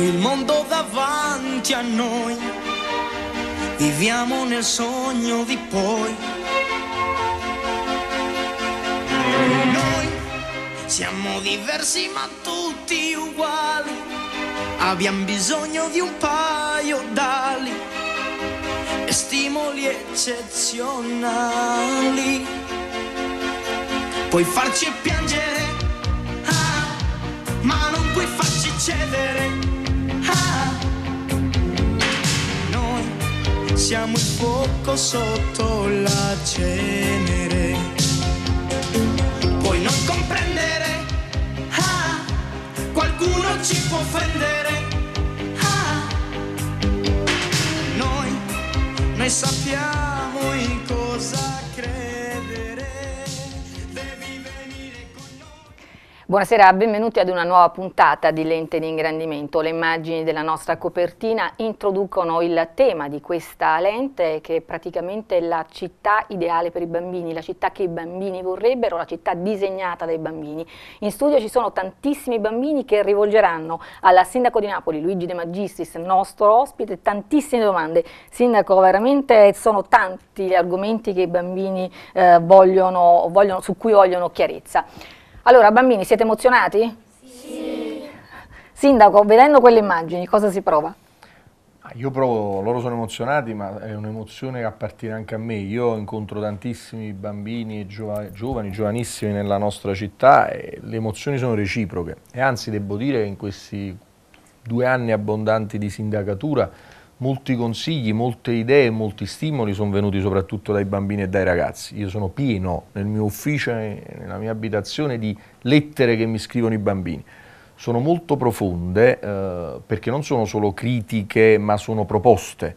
che il mondo davanti a noi. Viviamo nel sogno di poi. Noi siamo diversi ma tutti uguali. Abbiamo bisogno di un paio d'ali e stimoli eccezionali. Puoi farci piangere, ah, ma non puoi farci cedere. siamo il fuoco sotto la cenere. Puoi non comprendere, ah, qualcuno ci può offendere. Ah, noi, noi sappiamo in cosa Buonasera, benvenuti ad una nuova puntata di Lente di Ingrandimento. Le immagini della nostra copertina introducono il tema di questa lente che è praticamente la città ideale per i bambini, la città che i bambini vorrebbero, la città disegnata dai bambini. In studio ci sono tantissimi bambini che rivolgeranno al sindaco di Napoli, Luigi De Magistris, nostro ospite, tantissime domande. Sindaco, veramente sono tanti gli argomenti che i bambini eh, vogliono, vogliono, su cui vogliono chiarezza. Allora, bambini, siete emozionati? Sì. Sindaco, vedendo quelle immagini, cosa si prova? Ah, io provo, loro sono emozionati, ma è un'emozione che appartiene anche a me. Io incontro tantissimi bambini e giovani, giovani, giovanissimi nella nostra città e le emozioni sono reciproche. E anzi, devo dire che in questi due anni abbondanti di sindacatura molti consigli, molte idee, molti stimoli sono venuti soprattutto dai bambini e dai ragazzi. Io sono pieno nel mio ufficio e nella mia abitazione di lettere che mi scrivono i bambini. Sono molto profonde eh, perché non sono solo critiche ma sono proposte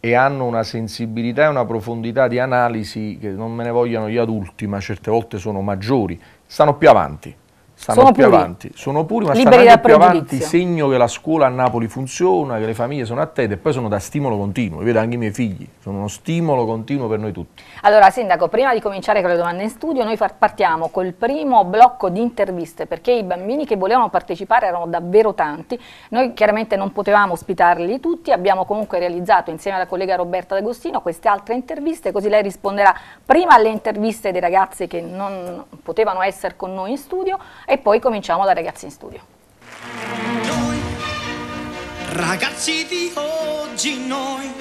e hanno una sensibilità e una profondità di analisi che non me ne vogliono gli adulti ma certe volte sono maggiori, stanno più avanti stanno sono più puri. avanti, sono puri, ma Liberi stanno più avanti, segno che la scuola a Napoli funziona, che le famiglie sono attente e poi sono da stimolo continuo, vedo anche i miei figli, sono uno stimolo continuo per noi tutti. Allora Sindaco, prima di cominciare con le domande in studio, noi partiamo col primo blocco di interviste, perché i bambini che volevano partecipare erano davvero tanti, noi chiaramente non potevamo ospitarli tutti, abbiamo comunque realizzato insieme alla collega Roberta D'Agostino queste altre interviste, così lei risponderà prima alle interviste dei ragazzi che non potevano essere con noi in studio e poi cominciamo da Ragazzi in Studio. Noi, ragazzi di oggi noi,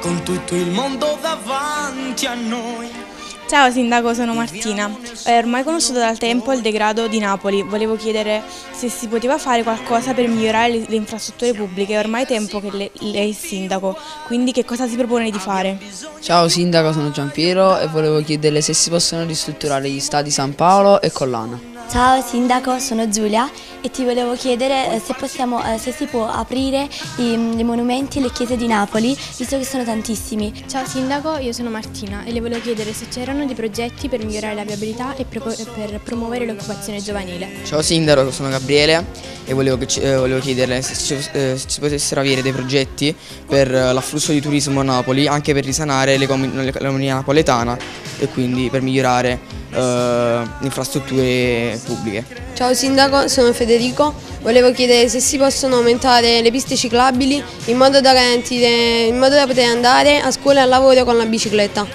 con tutto il mondo davanti a noi. Ciao Sindaco, sono Martina. È eh, ormai conosciuto dal tempo il degrado di Napoli. Volevo chiedere se si poteva fare qualcosa per migliorare le, le infrastrutture pubbliche. È ormai tempo che le, lei è Sindaco, quindi che cosa si propone di fare? Ciao Sindaco, sono Giampiero e volevo chiederle se si possono ristrutturare gli stadi San Paolo e Collana. Ciao sindaco, sono Giulia e ti volevo chiedere eh, se, possiamo, eh, se si può aprire i, ehm, i monumenti e le chiese di Napoli, visto che sono tantissimi. Ciao Sindaco, io sono Martina e le volevo chiedere se c'erano dei progetti per migliorare la viabilità e per promuovere l'occupazione giovanile. Ciao Sindaco, sono Gabriele e volevo, eh, volevo chiederle se ci, eh, se ci, potessero avere dei progetti per eh, l'afflusso di turismo a Napoli, anche per risanare l'economia napoletana e quindi per migliorare le infrastrutture pubbliche. Ciao Sindaco, sono Federico Federico, volevo chiedere se si possono aumentare le piste ciclabili in modo da, garantire, in modo da poter andare a scuola e al lavoro con la bicicletta.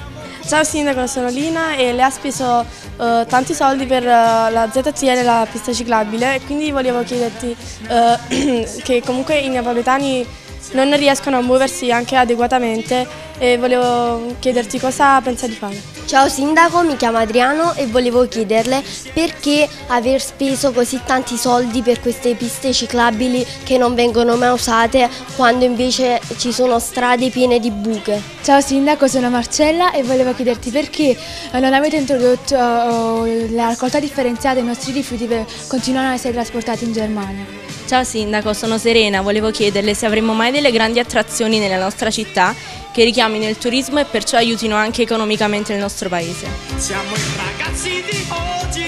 Ciao Sindaco, sono Lina e lei ha speso eh, tanti soldi per eh, la ZTL la pista ciclabile quindi volevo chiederti eh, che comunque i neapoletani non riescono a muoversi anche adeguatamente e volevo chiederti cosa pensa di fare. Ciao Sindaco, mi chiamo Adriano e volevo chiederle perché aver speso così tanti soldi per queste piste ciclabili che non vengono mai usate quando invece ci sono strade piene di buche. Ciao Sindaco, sono Marcella e volevo chiederti perché eh, non avete introdotto eh, oh, la raccolta differenziata i nostri rifiuti continuano a essere trasportati in Germania. Ciao Sindaco, sono Serena, volevo chiederle se avremo mai delle grandi attrazioni nella nostra città che richiamino il turismo e perciò aiutino anche economicamente il nostro paese. Siamo i ragazzi di oggi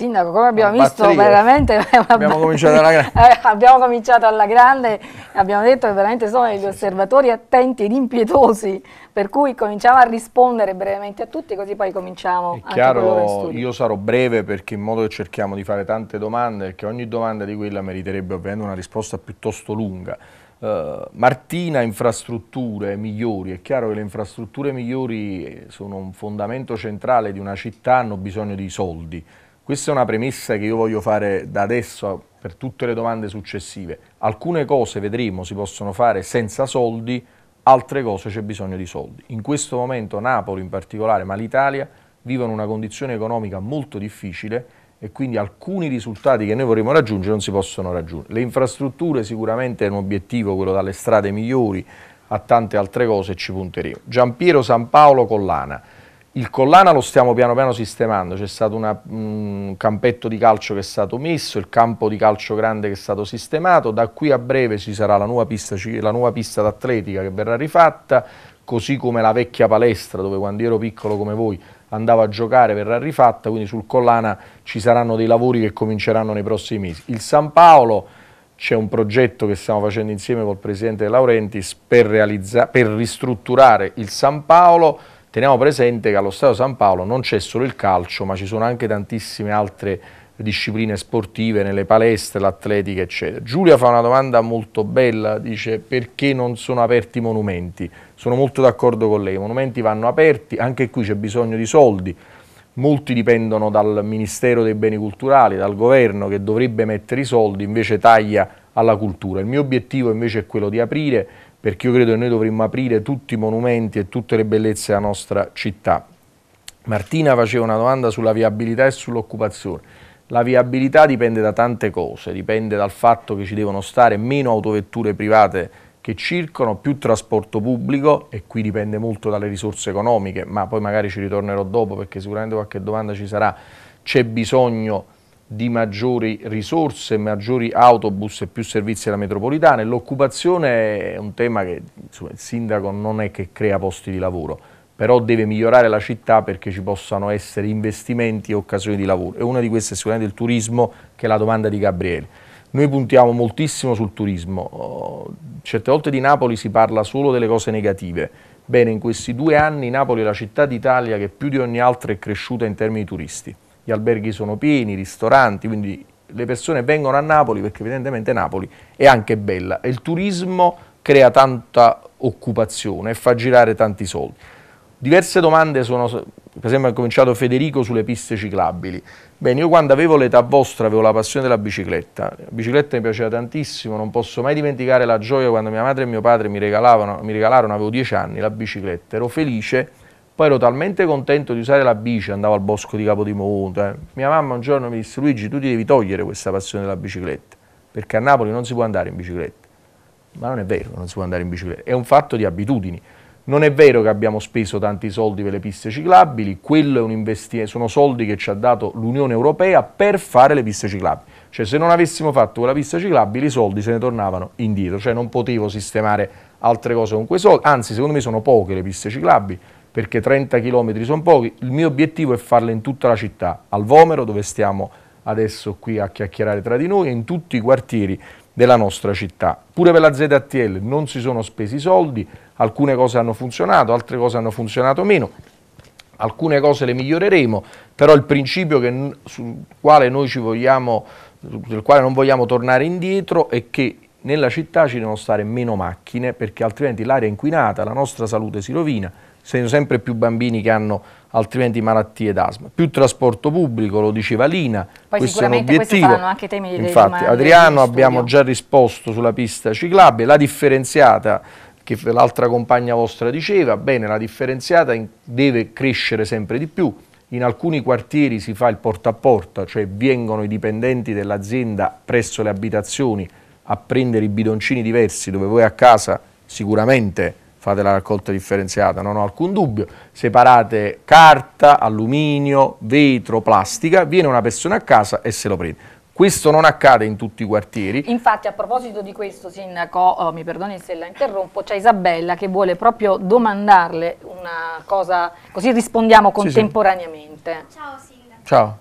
Sindaco, come abbiamo visto, veramente abbiamo cominciato, eh, abbiamo cominciato, alla grande, abbiamo detto che veramente sono degli osservatori attenti ed impietosi, per cui cominciamo a rispondere brevemente a tutti così poi cominciamo. È chiaro, io sarò breve perché in modo che cerchiamo di fare tante domande, perché ogni domanda di quella meriterebbe ovviamente una risposta piuttosto lunga. Uh, Martina, infrastrutture migliori, è chiaro che le infrastrutture migliori sono un fondamento centrale di una città, hanno bisogno di soldi, questa è una premessa che io voglio fare da adesso per tutte le domande successive. Alcune cose vedremo si possono fare senza soldi, altre cose c'è bisogno di soldi. In questo momento Napoli in particolare, ma l'Italia, vivono una condizione economica molto difficile e quindi alcuni risultati che noi vorremmo raggiungere non si possono raggiungere. Le infrastrutture sicuramente è un obiettivo, quello dalle strade migliori a tante altre cose ci punteremo. Giampiero San Paolo Collana. Il collana lo stiamo piano piano sistemando, c'è stato una, un campetto di calcio che è stato messo, il campo di calcio grande che è stato sistemato, da qui a breve ci sarà la nuova pista, la nuova pista d'atletica che verrà rifatta, così come la vecchia palestra dove quando ero piccolo come voi andavo a giocare verrà rifatta, quindi sul collana ci saranno dei lavori che cominceranno nei prossimi mesi. Il San Paolo c'è un progetto che stiamo facendo insieme col Presidente Laurentiis per, per ristrutturare il San Paolo, Teniamo presente che allo Stato San Paolo non c'è solo il calcio, ma ci sono anche tantissime altre discipline sportive, nelle palestre, l'atletica, eccetera. Giulia fa una domanda molto bella, dice perché non sono aperti i monumenti? Sono molto d'accordo con lei, i monumenti vanno aperti, anche qui c'è bisogno di soldi, molti dipendono dal Ministero dei Beni Culturali, dal governo che dovrebbe mettere i soldi, invece taglia alla cultura. Il mio obiettivo invece è quello di aprire perché io credo che noi dovremmo aprire tutti i monumenti e tutte le bellezze della nostra città. Martina faceva una domanda sulla viabilità e sull'occupazione. La viabilità dipende da tante cose, dipende dal fatto che ci devono stare meno autovetture private che circolano, più trasporto pubblico e qui dipende molto dalle risorse economiche, ma poi magari ci ritornerò dopo perché sicuramente qualche domanda ci sarà. C'è bisogno di di maggiori risorse, maggiori autobus e più servizi alla metropolitana. L'occupazione è un tema che insomma, il sindaco non è che crea posti di lavoro, però deve migliorare la città perché ci possano essere investimenti e occasioni di lavoro. E una di queste è sicuramente il turismo, che è la domanda di Gabriele. Noi puntiamo moltissimo sul turismo, certe volte di Napoli si parla solo delle cose negative, bene in questi due anni Napoli è la città d'Italia che più di ogni altra è cresciuta in termini turisti gli alberghi sono pieni, i ristoranti, quindi le persone vengono a Napoli perché evidentemente Napoli è anche bella e il turismo crea tanta occupazione e fa girare tanti soldi. Diverse domande sono, per esempio ha cominciato Federico sulle piste ciclabili. Bene, io quando avevo l'età vostra avevo la passione della bicicletta, la bicicletta mi piaceva tantissimo, non posso mai dimenticare la gioia quando mia madre e mio padre mi, mi regalarono, avevo 10 anni, la bicicletta, ero felice poi ero talmente contento di usare la bici, andavo al bosco di Capodimonte. Eh. Mia mamma un giorno mi disse, Luigi, tu ti devi togliere questa passione della bicicletta, perché a Napoli non si può andare in bicicletta. Ma non è vero che non si può andare in bicicletta, è un fatto di abitudini. Non è vero che abbiamo speso tanti soldi per le piste ciclabili, quello è un sono soldi che ci ha dato l'Unione Europea per fare le piste ciclabili. Cioè se non avessimo fatto quella pista ciclabile i soldi se ne tornavano indietro, cioè non potevo sistemare altre cose con quei soldi, anzi secondo me sono poche le piste ciclabili, perché 30 km sono pochi, il mio obiettivo è farle in tutta la città, al Vomero dove stiamo adesso qui a chiacchierare tra di noi e in tutti i quartieri della nostra città. Pure per la ZTL non si sono spesi i soldi, alcune cose hanno funzionato, altre cose hanno funzionato meno, alcune cose le miglioreremo, però il principio che, sul quale noi ci vogliamo, del quale non vogliamo tornare indietro è che nella città ci devono stare meno macchine perché altrimenti l'aria è inquinata, la nostra salute si rovina, sono sempre più bambini che hanno altrimenti malattie d'asma. Più trasporto pubblico, lo diceva Lina, Poi questo è un obiettivo. Anche temi Infatti, Adriano abbiamo già risposto sulla pista ciclabile, la differenziata che l'altra compagna vostra diceva, bene, la differenziata deve crescere sempre di più. In alcuni quartieri si fa il porta a porta, cioè vengono i dipendenti dell'azienda presso le abitazioni a prendere i bidoncini diversi dove voi a casa sicuramente fate la raccolta differenziata, non ho alcun dubbio, separate carta, alluminio, vetro, plastica, viene una persona a casa e se lo prende. Questo non accade in tutti i quartieri. Infatti a proposito di questo, Sindaco, oh, mi perdoni se la interrompo, c'è Isabella che vuole proprio domandarle una cosa, così rispondiamo contemporaneamente. Sì, sì. Ciao Sindaco. Ciao.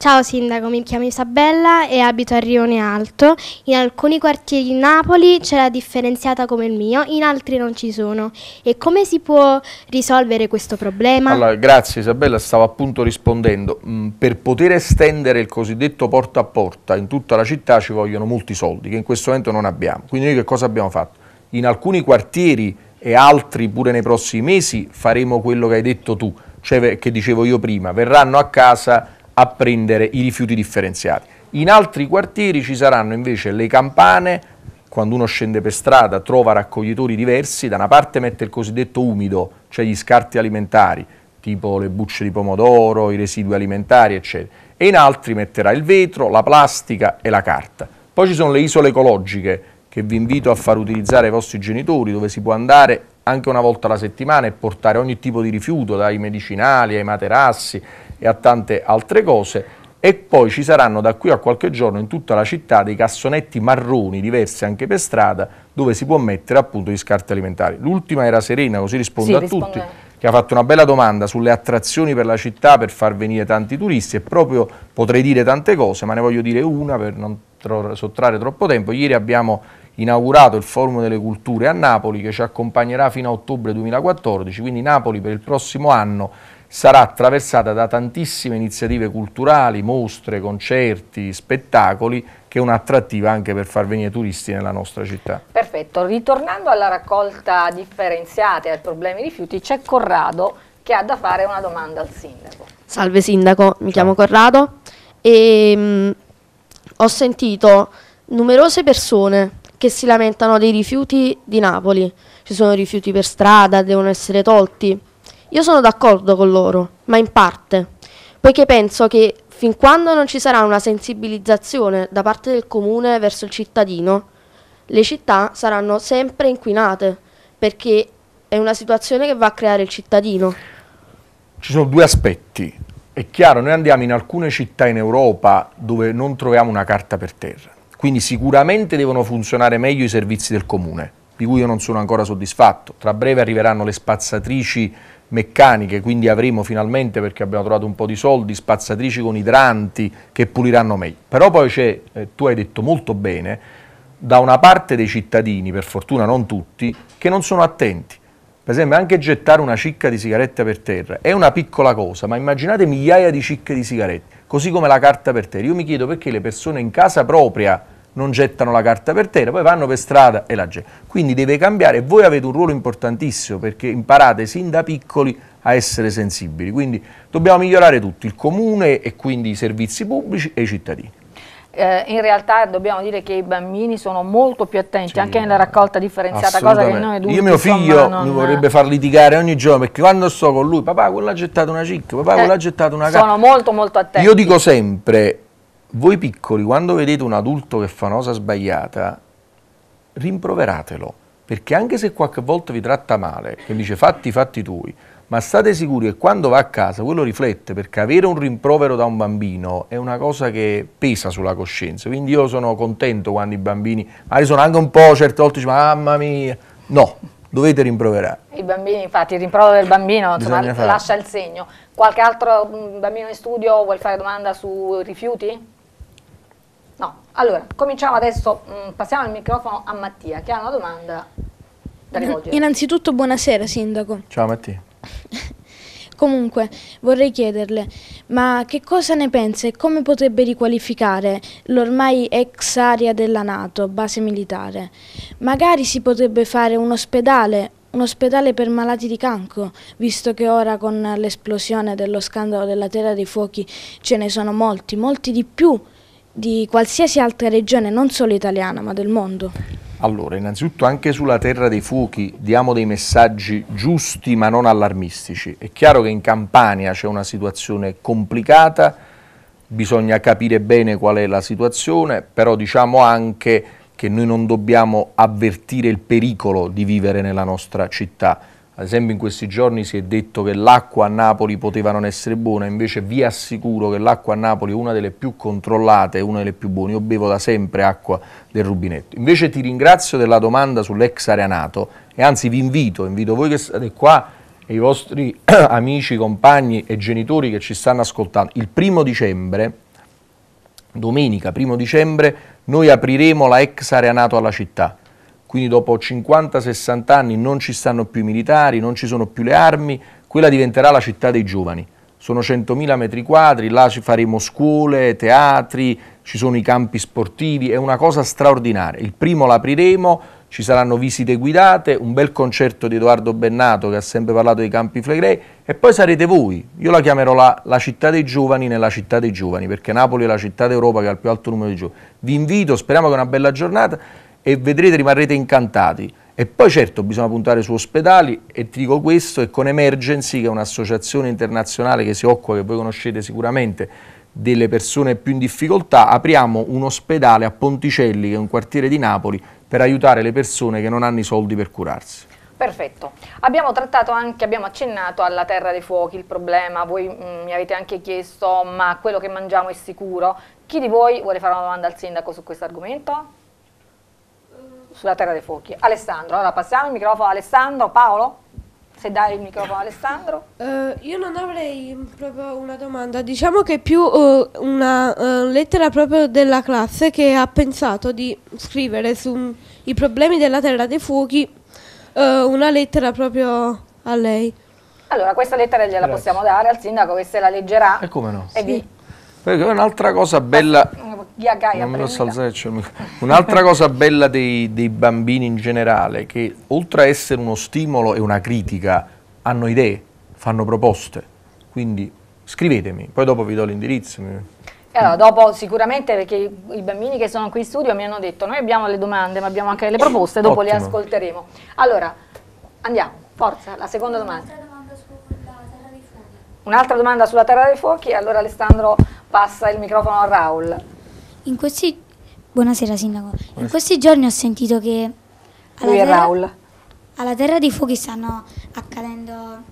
Ciao Sindaco, mi chiamo Isabella e abito a Rione Alto. In alcuni quartieri di Napoli c'è la differenziata come il mio, in altri non ci sono. E come si può risolvere questo problema? Allora, grazie Isabella, stavo appunto rispondendo. Mm, per poter estendere il cosiddetto porta a porta in tutta la città ci vogliono molti soldi, che in questo momento non abbiamo. Quindi noi che cosa abbiamo fatto? In alcuni quartieri e altri pure nei prossimi mesi faremo quello che hai detto tu, cioè che dicevo io prima, verranno a casa a prendere i rifiuti differenziati. In altri quartieri ci saranno invece le campane, quando uno scende per strada trova raccoglitori diversi, da una parte mette il cosiddetto umido, cioè gli scarti alimentari, tipo le bucce di pomodoro, i residui alimentari, eccetera, e in altri metterà il vetro, la plastica e la carta. Poi ci sono le isole ecologiche, che vi invito a far utilizzare ai vostri genitori, dove si può andare anche una volta alla settimana e portare ogni tipo di rifiuto, dai medicinali ai materassi, e a tante altre cose. E poi ci saranno da qui a qualche giorno in tutta la città dei cassonetti marroni, diversi anche per strada, dove si può mettere appunto gli scarti alimentari. L'ultima era Serena, così rispondo sì, a risponde. tutti che ha fatto una bella domanda sulle attrazioni per la città per far venire tanti turisti e proprio potrei dire tante cose, ma ne voglio dire una per non tro sottrarre troppo tempo. Ieri abbiamo inaugurato il Forum delle Culture a Napoli che ci accompagnerà fino a ottobre 2014, quindi Napoli per il prossimo anno sarà attraversata da tantissime iniziative culturali, mostre, concerti, spettacoli che è un'attrattiva anche per far venire turisti nella nostra città. Perfetto, ritornando alla raccolta differenziata e al problema dei rifiuti c'è Corrado che ha da fare una domanda al sindaco. Salve sindaco, mi Ciao. chiamo Corrado e ehm, mh, ho sentito numerose persone che si lamentano dei rifiuti di Napoli, ci sono rifiuti per strada, devono essere tolti io sono d'accordo con loro, ma in parte, poiché penso che fin quando non ci sarà una sensibilizzazione da parte del comune verso il cittadino, le città saranno sempre inquinate, perché è una situazione che va a creare il cittadino. Ci sono due aspetti. È chiaro, noi andiamo in alcune città in Europa dove non troviamo una carta per terra, quindi sicuramente devono funzionare meglio i servizi del comune, di cui io non sono ancora soddisfatto. Tra breve arriveranno le spazzatrici meccaniche, quindi avremo finalmente, perché abbiamo trovato un po' di soldi, spazzatrici con idranti che puliranno meglio. Però poi c'è, eh, tu hai detto molto bene, da una parte dei cittadini, per fortuna non tutti, che non sono attenti. Per esempio anche gettare una cicca di sigarette per terra è una piccola cosa, ma immaginate migliaia di cicche di sigarette, così come la carta per terra. Io mi chiedo perché le persone in casa propria non gettano la carta per terra, poi vanno per strada e la gente. Quindi deve cambiare, voi avete un ruolo importantissimo perché imparate sin da piccoli a essere sensibili, quindi dobbiamo migliorare tutto, il comune e quindi i servizi pubblici e i cittadini. Eh, in realtà dobbiamo dire che i bambini sono molto più attenti sì, anche nella raccolta differenziata, cosa che noi adulti Io mio figlio insomma, non... mi vorrebbe far litigare ogni giorno perché quando sto con lui, papà quello ha gettato una cicca, papà eh, quello ha eh, gettato una carta. Sono molto molto attenti. Io dico sempre voi piccoli, quando vedete un adulto che fa una cosa sbagliata, rimproveratelo, perché anche se qualche volta vi tratta male, che dice fatti fatti tui, ma state sicuri che quando va a casa quello riflette, perché avere un rimprovero da un bambino è una cosa che pesa sulla coscienza, quindi io sono contento quando i bambini, magari sono anche un po' certe volte, dicono, mamma mia, no, dovete rimproverare. I bambini, infatti, il rimprovero del bambino insomma, lascia il segno. Qualche altro mm, bambino in studio vuole fare domanda sui rifiuti? No, allora, cominciamo adesso, mm, passiamo il microfono a Mattia, che ha una domanda da rivolgere. Innanzitutto buonasera Sindaco. Ciao Mattia. Comunque, vorrei chiederle, ma che cosa ne pensa e come potrebbe riqualificare l'ormai ex area della Nato, base militare? Magari si potrebbe fare un ospedale, un ospedale per malati di cancro, visto che ora con l'esplosione dello scandalo della Terra dei Fuochi ce ne sono molti, molti di più di qualsiasi altra regione, non solo italiana, ma del mondo? Allora, innanzitutto anche sulla terra dei fuochi diamo dei messaggi giusti ma non allarmistici. È chiaro che in Campania c'è una situazione complicata, bisogna capire bene qual è la situazione, però diciamo anche che noi non dobbiamo avvertire il pericolo di vivere nella nostra città ad esempio in questi giorni si è detto che l'acqua a Napoli poteva non essere buona, invece vi assicuro che l'acqua a Napoli è una delle più controllate, una delle più buone. Io bevo da sempre acqua del rubinetto. Invece ti ringrazio della domanda sull'ex areanato e anzi vi invito, invito voi che state qua e i vostri amici, compagni e genitori che ci stanno ascoltando. Il primo dicembre, domenica primo dicembre, noi apriremo la ex areanato alla città quindi dopo 50-60 anni non ci stanno più i militari, non ci sono più le armi, quella diventerà la città dei giovani. Sono 100.000 metri quadri, là ci faremo scuole, teatri, ci sono i campi sportivi, è una cosa straordinaria. Il primo l'apriremo, ci saranno visite guidate, un bel concerto di Edoardo Bennato che ha sempre parlato dei campi flegrei e poi sarete voi, io la chiamerò la, la, città dei giovani nella città dei giovani perché Napoli è la città d'Europa che ha il più alto numero di giovani. Vi invito, speriamo che una bella giornata e vedrete rimarrete incantati. E poi certo bisogna puntare su ospedali e ti dico questo e con Emergency che è un'associazione internazionale che si occupa, che voi conoscete sicuramente, delle persone più in difficoltà, apriamo un ospedale a Ponticelli che è un quartiere di Napoli per aiutare le persone che non hanno i soldi per curarsi. Perfetto, abbiamo trattato anche, abbiamo accennato alla terra dei fuochi il problema, voi mh, mm, mi avete anche chiesto ma quello che mangiamo è sicuro, chi di voi vuole fare una domanda al sindaco su questo argomento? sulla terra dei fuochi. Alessandro, allora passiamo il microfono a Alessandro. Paolo? se dai il microfono a Alessandro. Uh, io non avrei proprio una domanda, diciamo che è più uh, una uh, lettera proprio della classe che ha pensato di scrivere sui problemi della Terra dei Fuochi una lettera proprio a lei. Allora, questa lettera gliela Grazie. possiamo dare al sindaco che se la leggerà e, come no? e sì. vi Un'altra cosa bella... Un'altra cosa bella dei, dei bambini in generale, che oltre a essere uno stimolo e una critica, hanno idee, fanno proposte. Quindi scrivetemi, poi dopo vi do l'indirizzo. Allora, dopo sicuramente perché i bambini che sono qui in studio mi hanno detto noi abbiamo le domande ma abbiamo anche le proposte, dopo Ottimo. le ascolteremo. Allora, andiamo, forza, la seconda domanda. Un'altra domanda sulla Terra dei Fuochi allora Alessandro passa il microfono a Raul. In questi... Buonasera Sindaco. Buonasera. In questi giorni ho sentito che... Alla Lui è terra... Raul. Alla Terra dei Fuochi stanno accadendo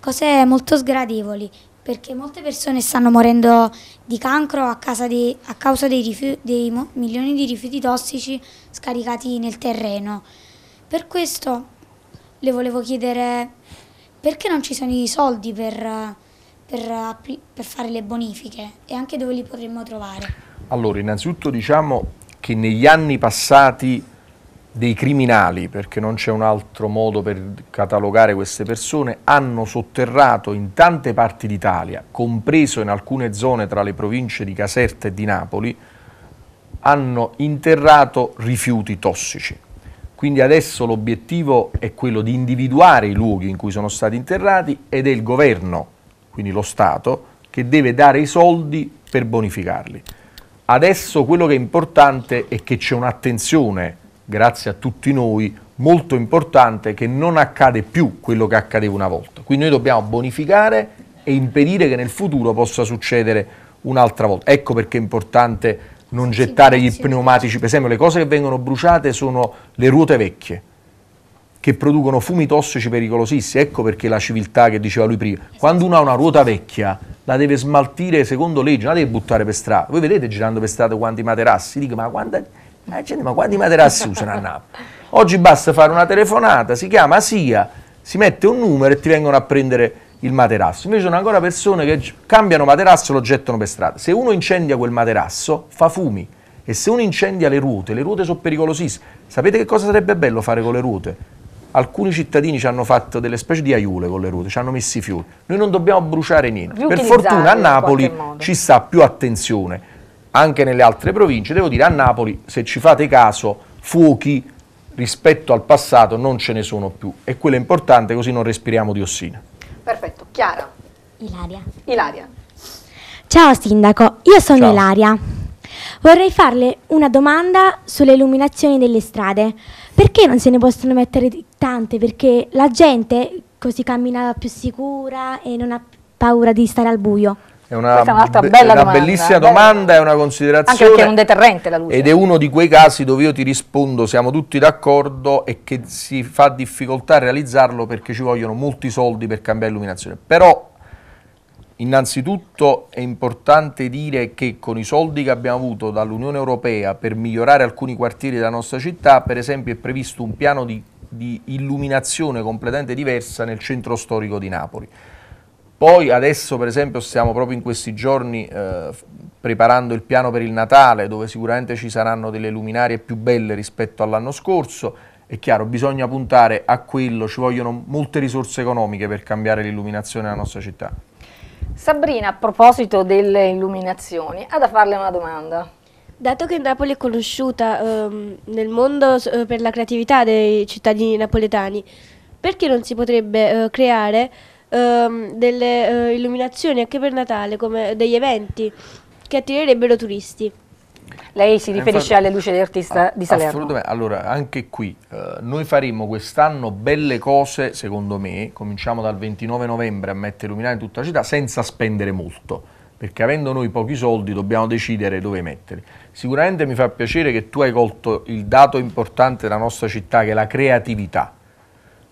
cose molto sgradevoli perché molte persone stanno morendo di cancro a, di, a causa dei, rifiuti, dei, milioni di rifiuti tossici scaricati nel terreno. Per questo le volevo chiedere perché non ci sono i soldi per per, per fare le bonifiche e anche dove li potremmo trovare? Allora, innanzitutto diciamo che negli anni passati dei criminali, perché non c'è un altro modo per catalogare queste persone, hanno sotterrato in tante parti d'Italia, compreso in alcune zone tra le province di Caserta e di Napoli, hanno interrato rifiuti tossici. Quindi adesso l'obiettivo è quello di individuare i luoghi in cui sono stati interrati ed è il governo quindi lo Stato, che deve dare i soldi per bonificarli. Adesso quello che è importante è che c'è un'attenzione, grazie a tutti noi, molto importante che non accade più quello che accadeva una volta. Quindi noi dobbiamo bonificare e impedire che nel futuro possa succedere un'altra volta. Ecco perché è importante non gettare gli pneumatici, per esempio le cose che vengono bruciate sono le ruote vecchie che producono fumi tossici pericolosissimi. Ecco perché la civiltà che diceva lui prima. Quando uno ha una ruota vecchia, la deve smaltire secondo legge, non la deve buttare per strada. Voi vedete girando per strada quanti materassi? Dico, ma, quanta, ma, gente, ma quanti materassi usano a Napoli? Oggi basta fare una telefonata, si chiama SIA, si mette un numero e ti vengono a prendere il materasso. Invece sono ancora persone che cambiano materasso e lo gettano per strada. Se uno incendia quel materasso, fa fumi. E se uno incendia le ruote, le ruote sono pericolosissime. Sapete che cosa sarebbe bello fare con le ruote? alcuni cittadini ci hanno fatto delle specie di aiule con le ruote, ci hanno messo i fiori. Noi non dobbiamo bruciare niente. Per fortuna a Napoli ci sta più attenzione. Anche nelle altre province, devo dire, a Napoli, se ci fate caso, fuochi rispetto al passato non ce ne sono più. E quello è importante, così non respiriamo diossina. Perfetto. Chiara. Ilaria. Ilaria. Ciao Sindaco, io sono Ciao. Ilaria. Vorrei farle una domanda sulle illuminazioni delle strade. Perché non se ne possono mettere tante? Perché la gente così cammina più sicura e non ha paura di stare al buio. È una, Questa è un'altra be- bella una domanda, bellissima eh, bella. domanda, è una considerazione. Anche perché è un deterrente la luce. Ed è uno di quei casi dove io ti rispondo, siamo tutti d'accordo e che si fa difficoltà a realizzarlo perché ci vogliono molti soldi per cambiare illuminazione. Però Innanzitutto è importante dire che con i soldi che abbiamo avuto dall'Unione Europea per migliorare alcuni quartieri della nostra città, per esempio è previsto un piano di, di illuminazione completamente diversa nel centro storico di Napoli. Poi adesso per esempio stiamo proprio in questi giorni eh, preparando il piano per il Natale dove sicuramente ci saranno delle luminarie più belle rispetto all'anno scorso è chiaro, bisogna puntare a quello, ci vogliono molte risorse economiche per cambiare l'illuminazione della nostra città. Sabrina, a proposito delle illuminazioni, ha da farle una domanda. Dato che Napoli è conosciuta um, nel mondo uh, per la creatività dei cittadini napoletani, perché non si potrebbe uh, creare um, delle uh, illuminazioni anche per Natale, come degli eventi che attirerebbero turisti? Lei si riferisce Infatti, alle luci dell'artista ah, di Salerno. Assolutamente, allora anche qui eh, noi faremo quest'anno belle cose secondo me, cominciamo dal 29 novembre a mettere luminare in tutta la città senza spendere molto perché avendo noi pochi soldi dobbiamo decidere dove metterli. Sicuramente mi fa piacere che tu hai colto il dato importante della nostra città che è la creatività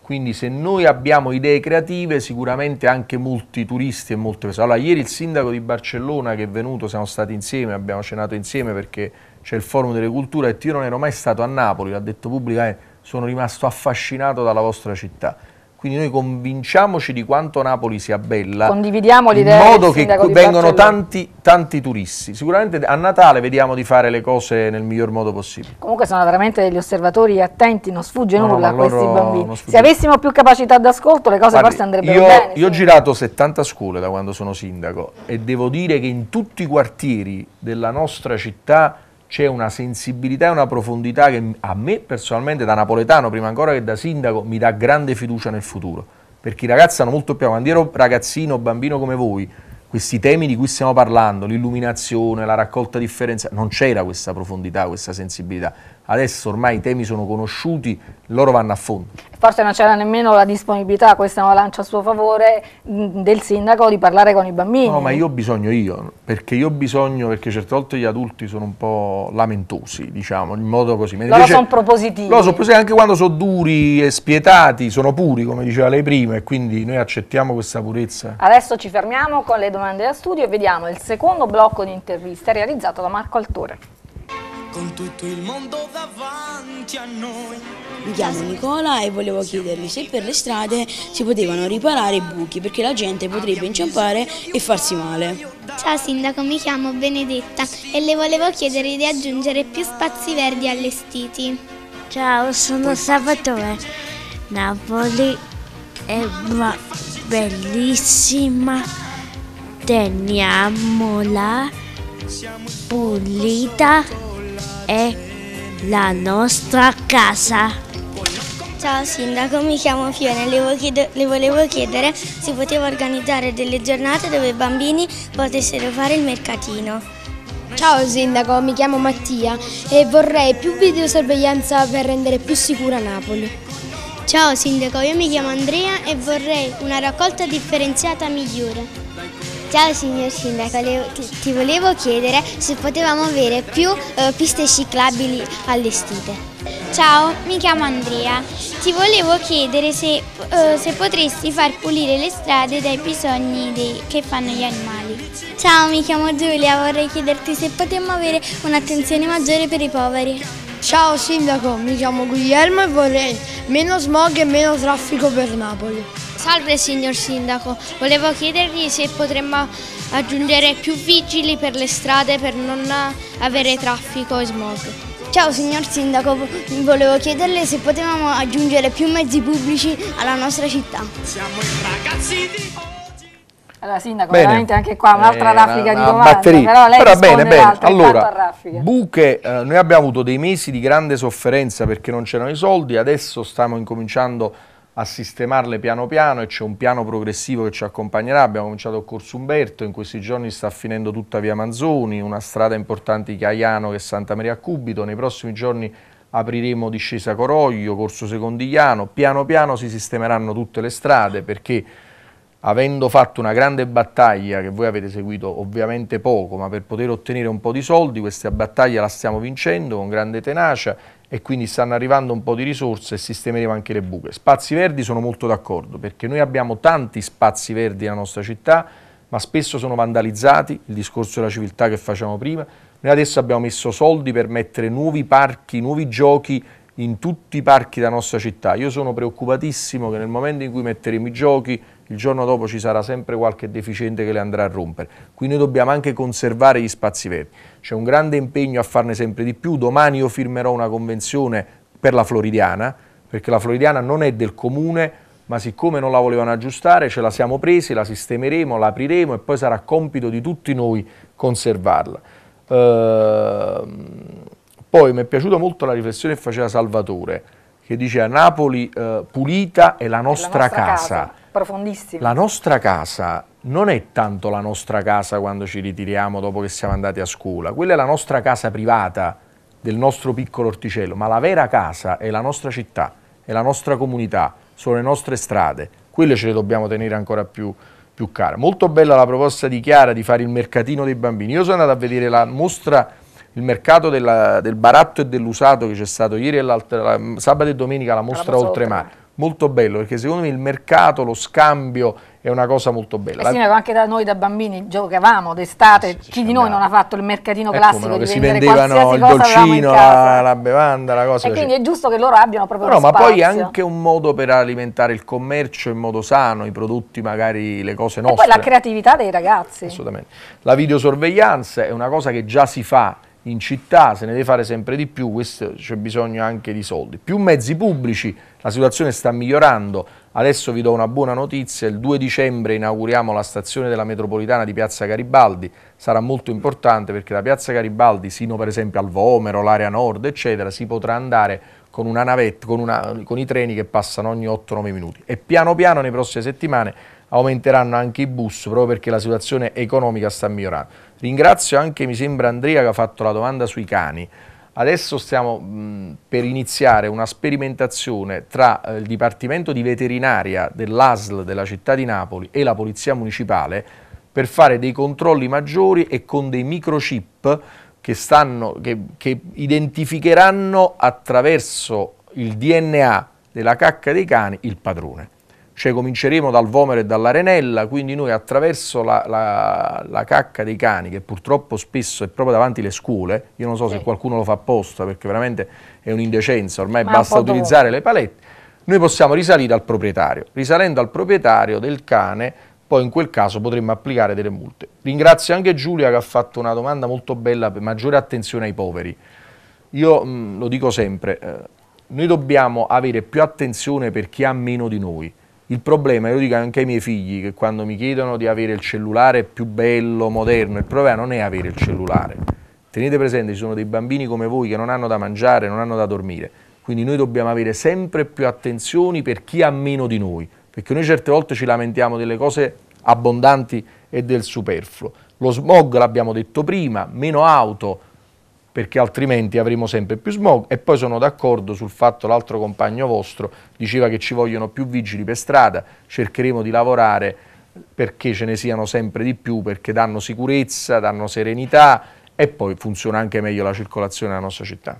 quindi se noi abbiamo idee creative, sicuramente anche molti turisti e molte persone. Allora, ieri il sindaco di Barcellona che è venuto, siamo stati insieme, abbiamo cenato insieme perché c'è il Forum delle Culture ha detto io non ero mai stato a Napoli, l'ha detto pubblicamente, eh, sono rimasto affascinato dalla vostra città. Quindi noi convinciamoci di quanto Napoli sia bella, Condividiamo in modo che vengano tanti, tanti, turisti. Sicuramente a Natale vediamo di fare le cose nel miglior modo possibile. Comunque sono veramente degli osservatori attenti, non sfugge no, nulla a questi bambini. Se avessimo più capacità d'ascolto le cose Guardi, forse andrebbero io, bene. Io sì. ho girato 70 scuole da quando sono sindaco e devo dire che in tutti i quartieri della nostra città c'è una sensibilità e una profondità che a me personalmente da napoletano, prima ancora che da sindaco, mi dà grande fiducia nel futuro. Perché i ragazzi hanno molto più, quando ero ragazzino, bambino come voi, questi temi di cui stiamo parlando, l'illuminazione, la raccolta differenziata, non c'era questa profondità, questa sensibilità adesso ormai i temi sono conosciuti, loro vanno a fondo. Forse non c'era nemmeno la disponibilità, questa è una lancia a suo favore, mm, del sindaco di parlare con i bambini. No, ma io ho bisogno io, perché io ho bisogno, perché certe volte gli adulti sono un po' lamentosi, diciamo, in modo così. Mentre loro sono propositivi. Loro sono propositivi anche quando sono duri e spietati, sono puri, come diceva lei prima, e quindi noi accettiamo questa purezza. Adesso ci fermiamo con le domande da studio e vediamo il secondo blocco di interviste realizzato da Marco Altore con tutto il mondo davanti a noi. Mi chiamo Nicola e volevo chiedergli se per le strade si potevano riparare i buchi perché la gente potrebbe inciampare e farsi male. Ciao Sindaco, mi chiamo Benedetta e le volevo chiedere di aggiungere più spazi verdi allestiti. Ciao, sono Salvatore. Napoli è una bellissima, teniamola pulita è la nostra casa. Ciao Sindaco, mi chiamo Fiona e le, le volevo chiedere se poteva organizzare delle giornate dove i bambini potessero fare il mercatino. Ciao Sindaco, mi chiamo Mattia e vorrei più videosorveglianza per rendere più sicura Napoli. Ciao Sindaco, io mi chiamo Andrea e vorrei una raccolta differenziata migliore. Ciao signor Sindaco, ti volevo chiedere se potevamo avere più eh, piste ciclabili allestite. Ciao, mi chiamo Andrea. Ti volevo chiedere se, eh, se potresti far pulire le strade dai bisogni dei, che fanno gli animali. Ciao, mi chiamo Giulia. Vorrei chiederti se potremmo avere un'attenzione maggiore per i poveri. Ciao Sindaco, mi chiamo Guglielmo e vorrei meno smog e meno traffico per Napoli. Salve signor Sindaco, volevo chiedergli se potremmo aggiungere più vigili per le strade per non avere traffico e smog. Ciao signor Sindaco, volevo chiederle se potevamo aggiungere più mezzi pubblici alla nostra città. Siamo i ragazzi di... Allora Sindaco, bene. veramente anche qua un'altra eh, raffica una, di domande, batteria. però lei però bene, bene. Allora, buche, eh, noi abbiamo avuto dei mesi di grande sofferenza perché non c'erano i soldi, adesso stiamo incominciando a sistemarle piano piano e c'è un piano progressivo che ci accompagnerà. Abbiamo cominciato il Corso Umberto, in questi giorni sta finendo tutta via Manzoni, una strada importante Chiaiano che è Santa Maria Cubito, nei prossimi giorni apriremo discesa Coroglio, Corso Secondigliano, piano piano si sistemeranno tutte le strade perché avendo fatto una grande battaglia che voi avete seguito ovviamente poco, ma per poter ottenere un po' di soldi, questa battaglia la stiamo vincendo con grande tenacia e quindi stanno arrivando un po' di risorse e sistemeremo anche le buche. Spazi verdi sono molto d'accordo perché noi abbiamo tanti spazi verdi nella nostra città ma spesso sono vandalizzati, il discorso della civiltà che facciamo prima. Noi adesso abbiamo messo soldi per mettere nuovi parchi, nuovi giochi in tutti i parchi della nostra città. Io sono preoccupatissimo che nel momento in cui metteremo i giochi, il giorno dopo ci sarà sempre qualche deficiente che le andrà a rompere. Quindi noi dobbiamo anche conservare gli spazi verdi c'è un grande impegno a farne sempre di più, domani io firmerò una convenzione per la Floridiana, perché la Floridiana non è del comune, ma siccome non la volevano aggiustare ce la siamo presi, la sistemeremo, la apriremo e poi sarà compito di tutti noi conservarla. Ehm, poi mi è piaciuta molto la riflessione che faceva Salvatore, che diceva Napoli eh, pulita è la nostra, è la nostra casa. casa. Profondissima. La nostra casa non è tanto la nostra casa quando ci ritiriamo dopo che siamo andati a scuola, quella è la nostra casa privata del nostro piccolo orticello, ma la vera casa è la nostra città, è la nostra comunità, sono le nostre strade, quelle ce le dobbiamo tenere ancora più, più care. Molto bella la proposta di Chiara di fare il mercatino dei bambini, io sono andato a vedere la mostra il mercato della, del baratto e dell'usato che c'è stato ieri e sabato e domenica la mostra Oltremare. Oltremare. Molto bello perché secondo me il mercato, lo scambio è una cosa molto bella. Eh sì, anche da noi da bambini giocavamo d'estate, sì, sì, chi di noi non ha fatto il mercatino ecco, classico come, di si vendevano il dolcino, la, la, bevanda, la cosa. E quindi è giusto che loro abbiano proprio no, ma poi è anche un modo per alimentare il commercio in modo sano, i prodotti magari, le cose nostre. E poi la creatività dei ragazzi. Assolutamente. La videosorveglianza è una cosa che già si fa in città, se ne deve fare sempre di più, questo c'è bisogno anche di soldi. Più mezzi pubblici, la situazione sta migliorando, Adesso vi do una buona notizia, il 2 dicembre inauguriamo la stazione della metropolitana di Piazza Garibaldi, sarà molto importante perché da Piazza Garibaldi sino per esempio al Vomero, l'area nord eccetera si potrà andare con una navetta, con, una, con i treni che passano ogni 8-9 minuti e piano piano nelle prossime settimane aumenteranno anche i bus proprio perché la situazione economica sta migliorando. Ringrazio anche mi sembra Andrea che ha fatto la domanda sui cani, Adesso stiamo mh, per iniziare una sperimentazione tra eh, il Dipartimento di Veterinaria dell'ASL della città di Napoli e la Polizia Municipale per fare dei controlli maggiori e con dei microchip che, stanno, che, che identificheranno attraverso il DNA della cacca dei cani il padrone cioè cominceremo dal vomero e dall'arenella, quindi noi attraverso la, la, la, cacca dei cani, che purtroppo spesso è proprio davanti alle scuole, io non so sì. se qualcuno lo fa apposta perché veramente è un'indecenza, ormai Ma basta utilizzare dove? le palette, noi possiamo risalire al proprietario. Risalendo al proprietario del cane, poi in quel caso potremmo applicare delle multe. Ringrazio anche Giulia che ha fatto una domanda molto bella per maggiore attenzione ai poveri. Io mh, lo dico sempre, eh, noi dobbiamo avere più attenzione per chi ha meno di noi il problema, io dico anche ai miei figli, che quando mi chiedono di avere il cellulare più bello, moderno, il problema non è avere il cellulare. Tenete presente, ci sono dei bambini come voi che non hanno da mangiare, non hanno da dormire. Quindi noi dobbiamo avere sempre più attenzioni per chi ha meno di noi, perché noi certe volte ci lamentiamo delle cose abbondanti e del superfluo. Lo smog l'abbiamo detto prima, meno auto, perché altrimenti avremo sempre più smog e poi sono d'accordo sul fatto l'altro compagno vostro diceva che ci vogliono più vigili per strada, cercheremo di lavorare perché ce ne siano sempre di più, perché danno sicurezza, danno serenità e poi funziona anche meglio la circolazione nella nostra città.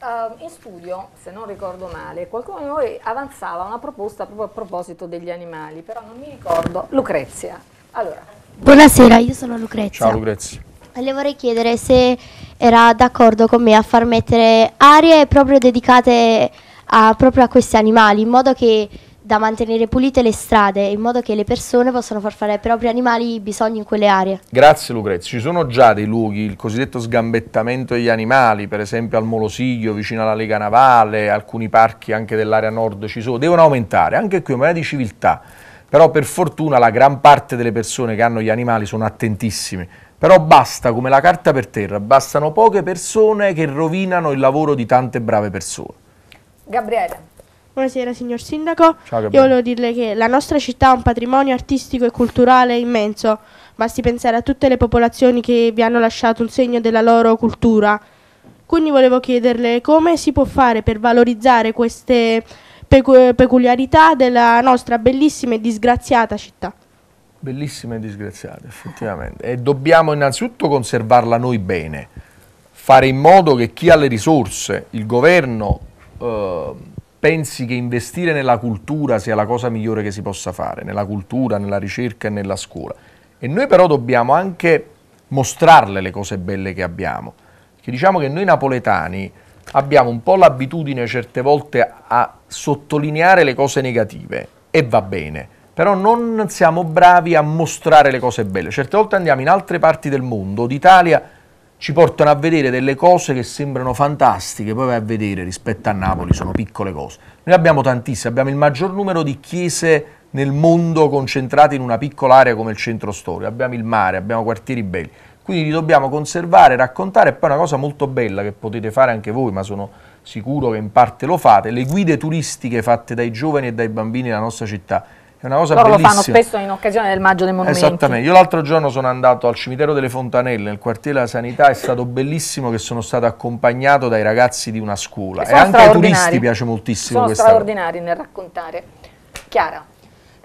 Uh, in studio, se non ricordo male, qualcuno di noi avanzava una proposta proprio a proposito degli animali, però non mi ricordo. Lucrezia. Allora. Buonasera, io sono Lucrezia. Ciao Lucrezia. Le vorrei chiedere se era d'accordo con me a far mettere aree proprio dedicate a, proprio a questi animali, in modo che da mantenere pulite le strade, in modo che le persone possano far fare ai propri animali i bisogni in quelle aree. Grazie Lucrezia. Ci sono già dei luoghi, il cosiddetto sgambettamento degli animali, per esempio al Molosiglio, vicino alla Lega Navale, alcuni parchi anche dell'area nord ci sono, devono aumentare, anche qui è una di civiltà. Però per fortuna la gran parte delle persone che hanno gli animali sono attentissime però basta come la carta per terra, bastano poche persone che rovinano il lavoro di tante brave persone. Gabriele. Buonasera signor Sindaco, Ciao, Gabriele. io volevo dirle che la nostra città ha un patrimonio artistico e culturale immenso, basti pensare a tutte le popolazioni che vi hanno lasciato un segno della loro cultura. Quindi volevo chiederle come si può fare per valorizzare queste pecu peculiarità della nostra bellissima e disgraziata città bellissima e disgraziata, effettivamente. E dobbiamo innanzitutto conservarla noi bene, fare in modo che chi ha le risorse, il governo, eh, pensi che investire nella cultura sia la cosa migliore che si possa fare, nella cultura, nella ricerca e nella scuola. E noi però dobbiamo anche mostrarle le cose belle che abbiamo. Che diciamo che noi napoletani abbiamo un po' l'abitudine certe volte a sottolineare le cose negative e va bene però non siamo bravi a mostrare le cose belle. Certe volte andiamo in altre parti del mondo, d'Italia, ci portano a vedere delle cose che sembrano fantastiche, poi vai a vedere rispetto a Napoli, sono piccole cose. Noi abbiamo tantissime, abbiamo il maggior numero di chiese nel mondo concentrate in una piccola area come il centro storico, abbiamo il mare, abbiamo quartieri belli, quindi li dobbiamo conservare, raccontare e poi una cosa molto bella che potete fare anche voi, ma sono sicuro che in parte lo fate, le guide turistiche fatte dai giovani e dai bambini della nostra città è una cosa Loro bellissima. lo fanno spesso in occasione del Maggio dei Monumenti. Esattamente. Io l'altro giorno sono andato al cimitero delle Fontanelle, nel quartiere della Sanità, è stato bellissimo che sono stato accompagnato dai ragazzi di una scuola. E, e anche ai turisti piace moltissimo sono questa Sono straordinari nel raccontare. Chiara.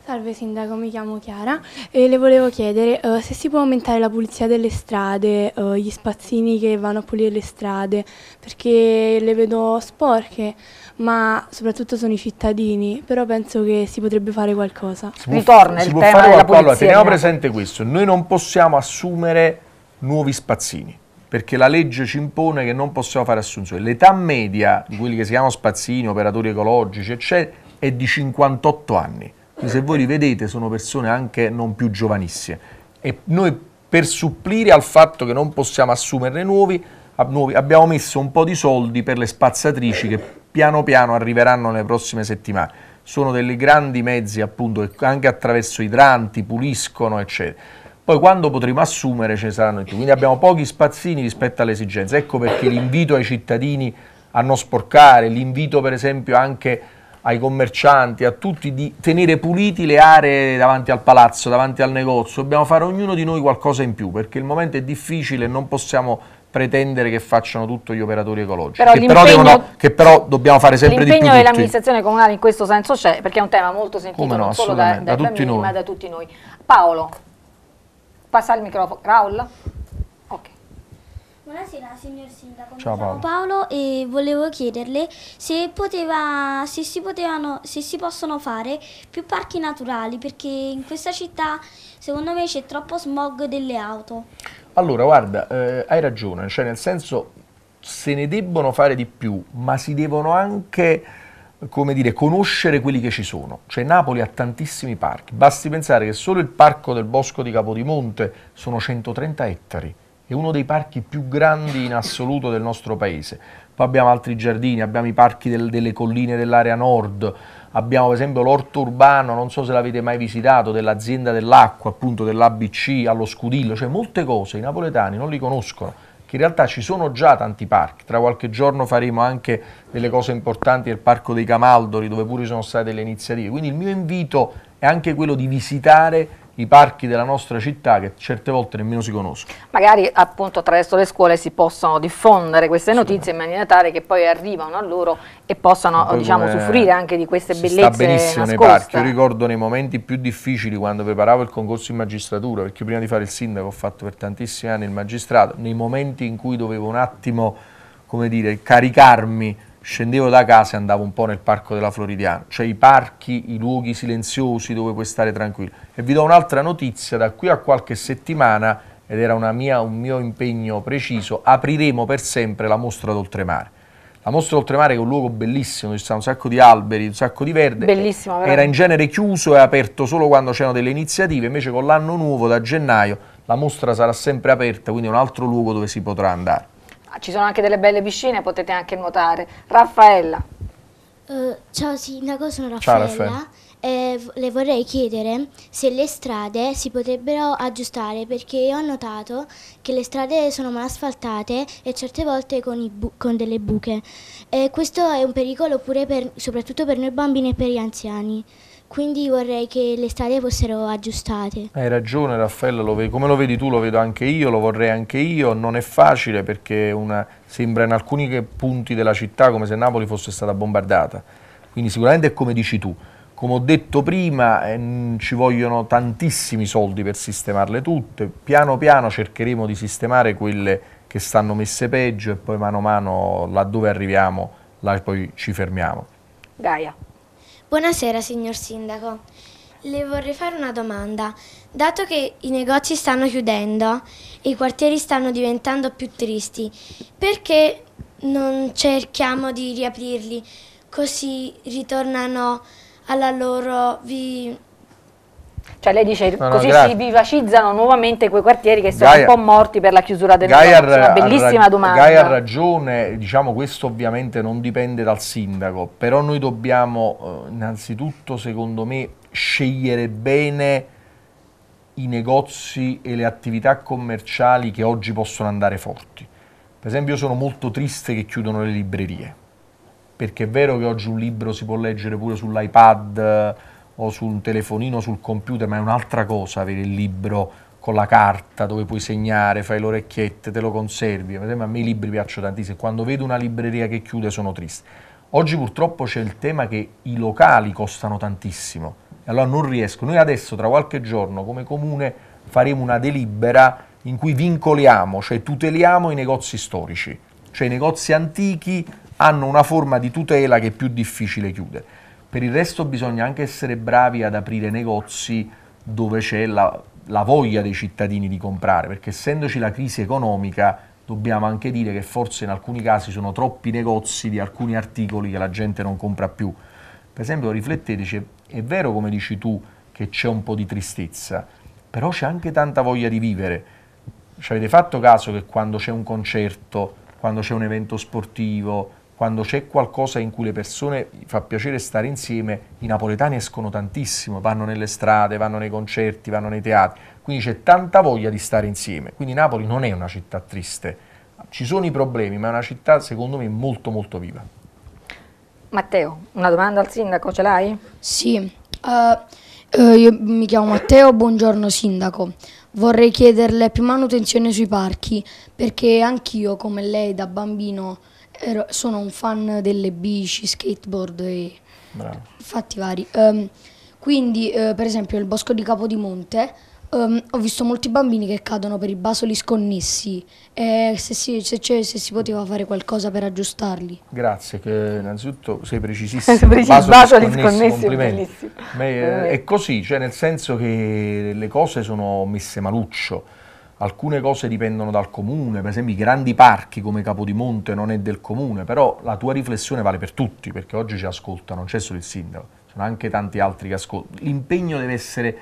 Salve Sindaco, mi chiamo Chiara e le volevo chiedere uh, se si può aumentare la pulizia delle strade, uh, gli spazzini che vanno a pulire le strade, perché le vedo sporche ma soprattutto sono i cittadini, però penso che si potrebbe fare qualcosa. Si Ritorna si il può tema della qualcosa. Allora, teniamo presente questo, noi non possiamo assumere nuovi spazzini perché la legge ci impone che non possiamo fare assunzioni. L'età media di quelli che si chiamano spazzini, operatori ecologici, eccetera, è di 58 anni. Quindi se voi li vedete sono persone anche non più giovanissime. E noi per supplire al fatto che non possiamo assumerne nuovi, nuovi abbiamo messo un po' di soldi per le spazzatrici che piano piano arriveranno nelle prossime settimane. Sono dei grandi mezzi appunto che anche attraverso idranti puliscono eccetera. Poi quando potremo assumere ce ne saranno di più, quindi abbiamo pochi spazzini rispetto alle esigenze. Ecco perché l'invito ai cittadini a non sporcare, l'invito per esempio anche ai commercianti, a tutti di tenere puliti le aree davanti al palazzo, davanti al negozio, dobbiamo fare ognuno di noi qualcosa in più perché il momento è difficile e non possiamo pretendere che facciano tutto gli operatori ecologici, però che, però devono, che, però dobbiamo fare sempre di più L'impegno dell'amministrazione comunale in questo senso c'è, perché è un tema molto sentito Come non solo da, da, da tutti noi. ma da tutti noi. Paolo, passa il microfono. Raul? Buonasera signor Sindaco, Ciao, Paolo. Paolo. e volevo chiederle se, poteva, se, si potevano, se si possono fare più parchi naturali perché in questa città secondo me c'è troppo smog delle auto. Allora, guarda, eh, hai ragione, cioè nel senso se ne debbono fare di più, ma si devono anche come dire, conoscere quelli che ci sono. Cioè Napoli ha tantissimi parchi, basti pensare che solo il parco del Bosco di Capodimonte sono 130 ettari, è uno dei parchi più grandi in assoluto del nostro paese. Poi abbiamo altri giardini, abbiamo i parchi del, delle colline dell'area nord, abbiamo per esempio l'orto urbano, non so se l'avete mai visitato, dell'azienda dell'acqua, appunto dell'ABC allo Scudillo, cioè molte cose i napoletani non li conoscono, che in realtà ci sono già tanti parchi, tra qualche giorno faremo anche delle cose importanti del Parco dei Camaldori dove pure ci sono state delle iniziative, quindi il mio invito è anche quello di visitare i parchi della nostra città che certe volte nemmeno si conoscono. Magari appunto attraverso le scuole si possono diffondere queste notizie in maniera tale che poi arrivano a loro e possano diciamo usufruire anche di queste bellezze sta benissimo nascoste. nei parchi, io ricordo nei momenti più difficili quando preparavo il concorso in magistratura perché prima di fare il sindaco ho fatto per tantissimi anni il magistrato, nei momenti in cui dovevo un attimo come dire, caricarmi scendevo da casa e andavo un po' nel parco della Floridiana, cioè i parchi, i luoghi silenziosi dove puoi stare tranquillo. E vi do un'altra notizia, da qui a qualche settimana, ed era mia, un mio impegno preciso, apriremo per sempre la mostra d'oltremare. La mostra d'oltremare è un luogo bellissimo, ci sta un sacco di alberi, un sacco di verde. Bellissimo, veramente. Era in genere chiuso e aperto solo quando c'erano delle iniziative, invece con l'anno nuovo da gennaio la mostra sarà sempre aperta, quindi è un altro luogo dove si potrà andare. Ah, ci sono anche delle belle piscine, potete anche nuotare. Raffaella. Uh, ciao Sindaco, sono Raffaella. Ciao, Raffaella. Eh, le vorrei chiedere se le strade si potrebbero aggiustare perché ho notato che le strade sono mal asfaltate e certe volte con, con delle buche. Eh, questo è un pericolo pure per, soprattutto per noi bambini e per gli anziani quindi vorrei che le strade fossero aggiustate. Hai ragione Raffaella, lo come lo vedi tu lo vedo anche io, lo vorrei anche io, non è facile perché una, sembra in alcuni punti della città come se Napoli fosse stata bombardata, quindi sicuramente è come dici tu. Come ho detto prima, ehm, ci vogliono tantissimi soldi per sistemarle tutte, piano piano cercheremo di sistemare quelle che stanno messe peggio e poi mano a mano laddove arriviamo, là poi ci fermiamo. Gaia. Buonasera signor Sindaco. Le vorrei fare una domanda. Dato che i negozi stanno chiudendo e i quartieri stanno diventando più tristi, perché non cerchiamo di riaprirli così ritornano alla loro vi cioè lei dice no, così grazie. si vivacizzano nuovamente quei quartieri che sono Gaia, un po' morti per la chiusura del Gaia Milano. Una bellissima domanda. Gaia ha ragione, diciamo questo ovviamente non dipende dal sindaco, però noi dobbiamo eh, innanzitutto secondo me scegliere bene i negozi e le attività commerciali che oggi possono andare forti. Per esempio io sono molto triste che chiudono le librerie, perché è vero che oggi un libro si può leggere pure sull'iPad, o su un telefonino o sul computer, ma è un'altra cosa avere il libro con la carta dove puoi segnare, fai le orecchiette, te lo conservi. A me i libri piacciono tantissimo. Quando vedo una libreria che chiude sono triste. Oggi purtroppo c'è il tema che i locali costano tantissimo. E Allora non riesco. Noi adesso, tra qualche giorno, come comune, faremo una delibera in cui vincoliamo, cioè tuteliamo i negozi storici. Cioè i negozi antichi hanno una forma di tutela che è più difficile chiudere. Per il resto bisogna anche essere bravi ad aprire negozi dove c'è la, la voglia dei cittadini di comprare, perché essendoci la crisi economica dobbiamo anche dire che forse in alcuni casi sono troppi negozi di alcuni articoli che la gente non compra più. Per esempio rifletteteci, è vero come dici tu che c'è un po' di tristezza, però c'è anche tanta voglia di vivere. Ci avete fatto caso che quando c'è un concerto, quando c'è un evento sportivo, quando c'è qualcosa in cui le persone fa piacere stare insieme, i napoletani escono tantissimo, vanno nelle strade, vanno nei concerti, vanno nei teatri, quindi c'è tanta voglia di stare insieme. Quindi Napoli non è una città triste, ci sono i problemi, ma è una città secondo me molto molto viva. Matteo, una domanda al sindaco ce l'hai? Sì, uh, io mi chiamo Matteo, buongiorno sindaco. Vorrei chiederle più manutenzione sui parchi perché anch'io come lei da bambino ero, sono un fan delle bici, skateboard e Bravo. fatti vari. Um, quindi, eh, per esempio, il bosco di Capodimonte, um, ho visto molti bambini che cadono per i basoli sconnessi e eh, se si, se, se si poteva fare qualcosa per aggiustarli. Grazie, che innanzitutto sei precisissimo. sei precis- basoli, basoli sconnessi, sconnessi complimenti. È, Ma, eh, è così, cioè nel senso che le cose sono messe maluccio alcune cose dipendono dal comune, per esempio i grandi parchi come Capodimonte non è del comune, però la tua riflessione vale per tutti, perché oggi ci ascoltano, non c'è solo il sindaco, sono anche tanti altri che ascoltano. L'impegno deve essere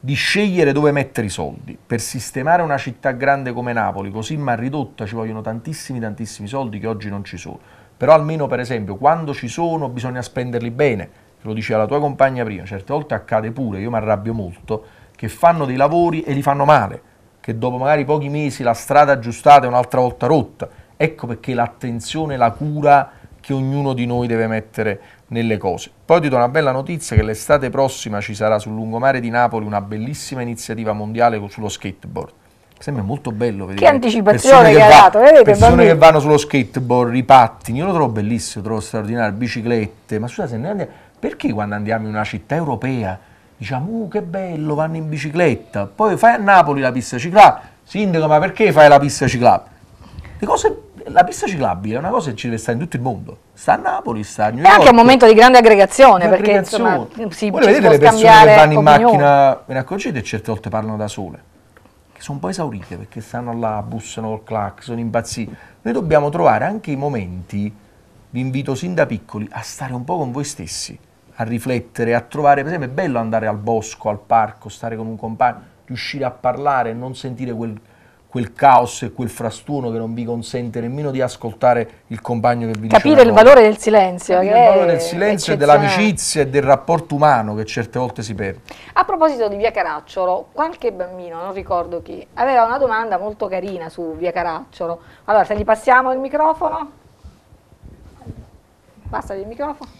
di scegliere dove mettere i soldi. Per sistemare una città grande come Napoli, così ma ridotta, ci vogliono tantissimi tantissimi soldi che oggi non ci sono. Però almeno per esempio quando ci sono bisogna spenderli bene, lo diceva la tua compagna prima, certe volte accade pure, io mi arrabbio molto, che fanno dei lavori e li fanno male che dopo magari pochi mesi la strada aggiustata è un'altra volta rotta. Ecco perché l'attenzione, la cura che ognuno di noi deve mettere nelle cose. Poi ti do una bella notizia che l'estate prossima ci sarà sul lungomare di Napoli una bellissima iniziativa mondiale sullo skateboard. Sembra molto bello vedere. Che eh? anticipazione che, ha dato, eh, vedete? Persone bambini. che vanno sullo skateboard, i pattini, io lo trovo bellissimo, lo trovo straordinario, biciclette, ma scusa se noi andiamo, perché quando andiamo in una città europea diciamo oh, che bello, vanno in bicicletta, poi fai a Napoli la pista ciclabile, sindaco ma perché fai la pista ciclabile? Cose, la pista ciclabile è una cosa che ci deve stare in tutto il mondo, sta a Napoli, sta a New York. È anche un momento di grande aggregazione, perché aggregazione. insomma mm, si, Voi vedete le persone che vanno in opinione. macchina, ve ne accorgete e certe volte parlano da sole, che sono un po' esaurite perché stanno là, bussano col clac, sono impazziti. Noi dobbiamo trovare anche i momenti, vi invito sin da piccoli, a stare un po' con voi stessi a riflettere, a trovare, per esempio è bello andare al bosco, al parco, stare con un compagno, riuscire a parlare, e non sentire quel, quel caos e quel frastuono che non vi consente nemmeno di ascoltare il compagno che vi Capire dice il valore del silenzio. Capire il valore del silenzio e dell'amicizia e del rapporto umano che certe volte si perde. A proposito di Via Caracciolo, qualche bambino, non ricordo chi, aveva una domanda molto carina su Via Caracciolo. Allora, se gli passiamo il microfono? Passa il microfono.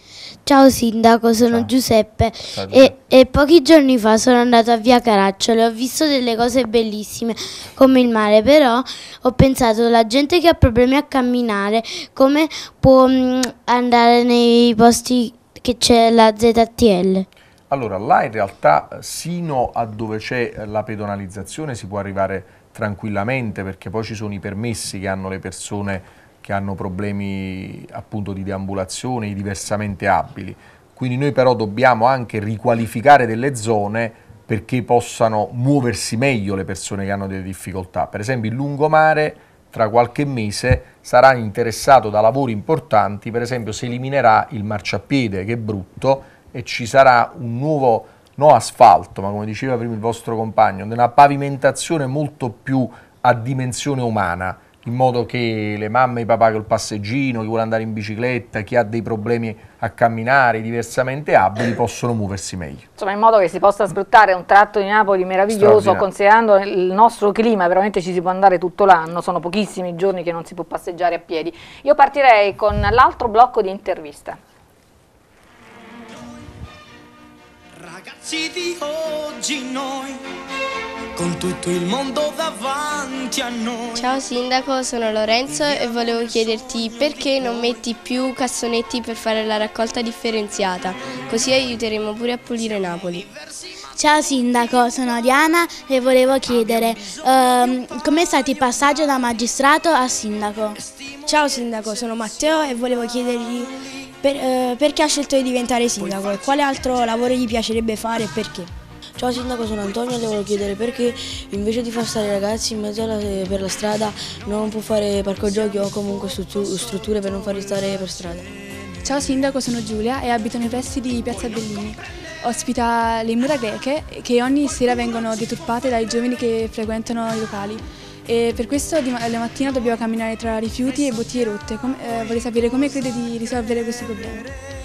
Ciao Sindaco, sono Ciao. Giuseppe e, e, pochi giorni fa sono andato a Via Caracciolo e ho visto delle cose bellissime come il mare, però ho pensato la gente che ha problemi a camminare, come può mm, andare nei posti che c'è la ZTL? Allora, là in realtà eh, sino a dove c'è la pedonalizzazione si può arrivare tranquillamente perché poi ci sono i permessi che hanno le persone che hanno problemi appunto di deambulazione, i diversamente abili. Quindi noi però dobbiamo anche riqualificare delle zone perché possano muoversi meglio le persone che hanno delle difficoltà. Per esempio il lungomare tra qualche mese sarà interessato da lavori importanti, per esempio si eliminerà il marciapiede che è brutto e ci sarà un nuovo no asfalto, ma come diceva prima il vostro compagno, una pavimentazione molto più a dimensione umana in modo che le mamme e i papà col passeggino, chi vuole andare in bicicletta, chi ha dei problemi a camminare, diversamente abili, possono muoversi meglio. Insomma, in modo che si possa sfruttare un tratto di Napoli meraviglioso, considerando il nostro clima, veramente ci si può andare tutto l'anno, sono pochissimi i giorni che non si può passeggiare a piedi. Io partirei con l'altro blocco di intervista. Ragazzi di oggi noi con tutto il mondo davanti a noi. Ciao sindaco, sono Lorenzo e volevo chiederti perché non metti più cassonetti per fare la raccolta differenziata, così aiuteremo pure a pulire Napoli. Ciao sindaco, sono Diana e volevo chiedere ehm, come è stato il passaggio da magistrato a sindaco? Ciao sindaco, sono Matteo e volevo chiedergli per, eh, perché ha scelto di diventare sindaco e quale altro lavoro gli piacerebbe fare e perché? Ciao Sindaco, sono Antonio e le volevo chiedere perché invece di far stare i ragazzi in mezzo alla, per la strada non può fare parco giochi o comunque strutture per non farli stare per strada. Ciao Sindaco, sono Giulia e abito nei pressi di Piazza Bellini. Ospita le mura greche che ogni sera vengono deturpate dai giovani che frequentano i locali e per questo la mattina dobbiamo camminare tra rifiuti e bottiglie rotte. Com eh, vorrei sapere come crede di risolvere questo problema.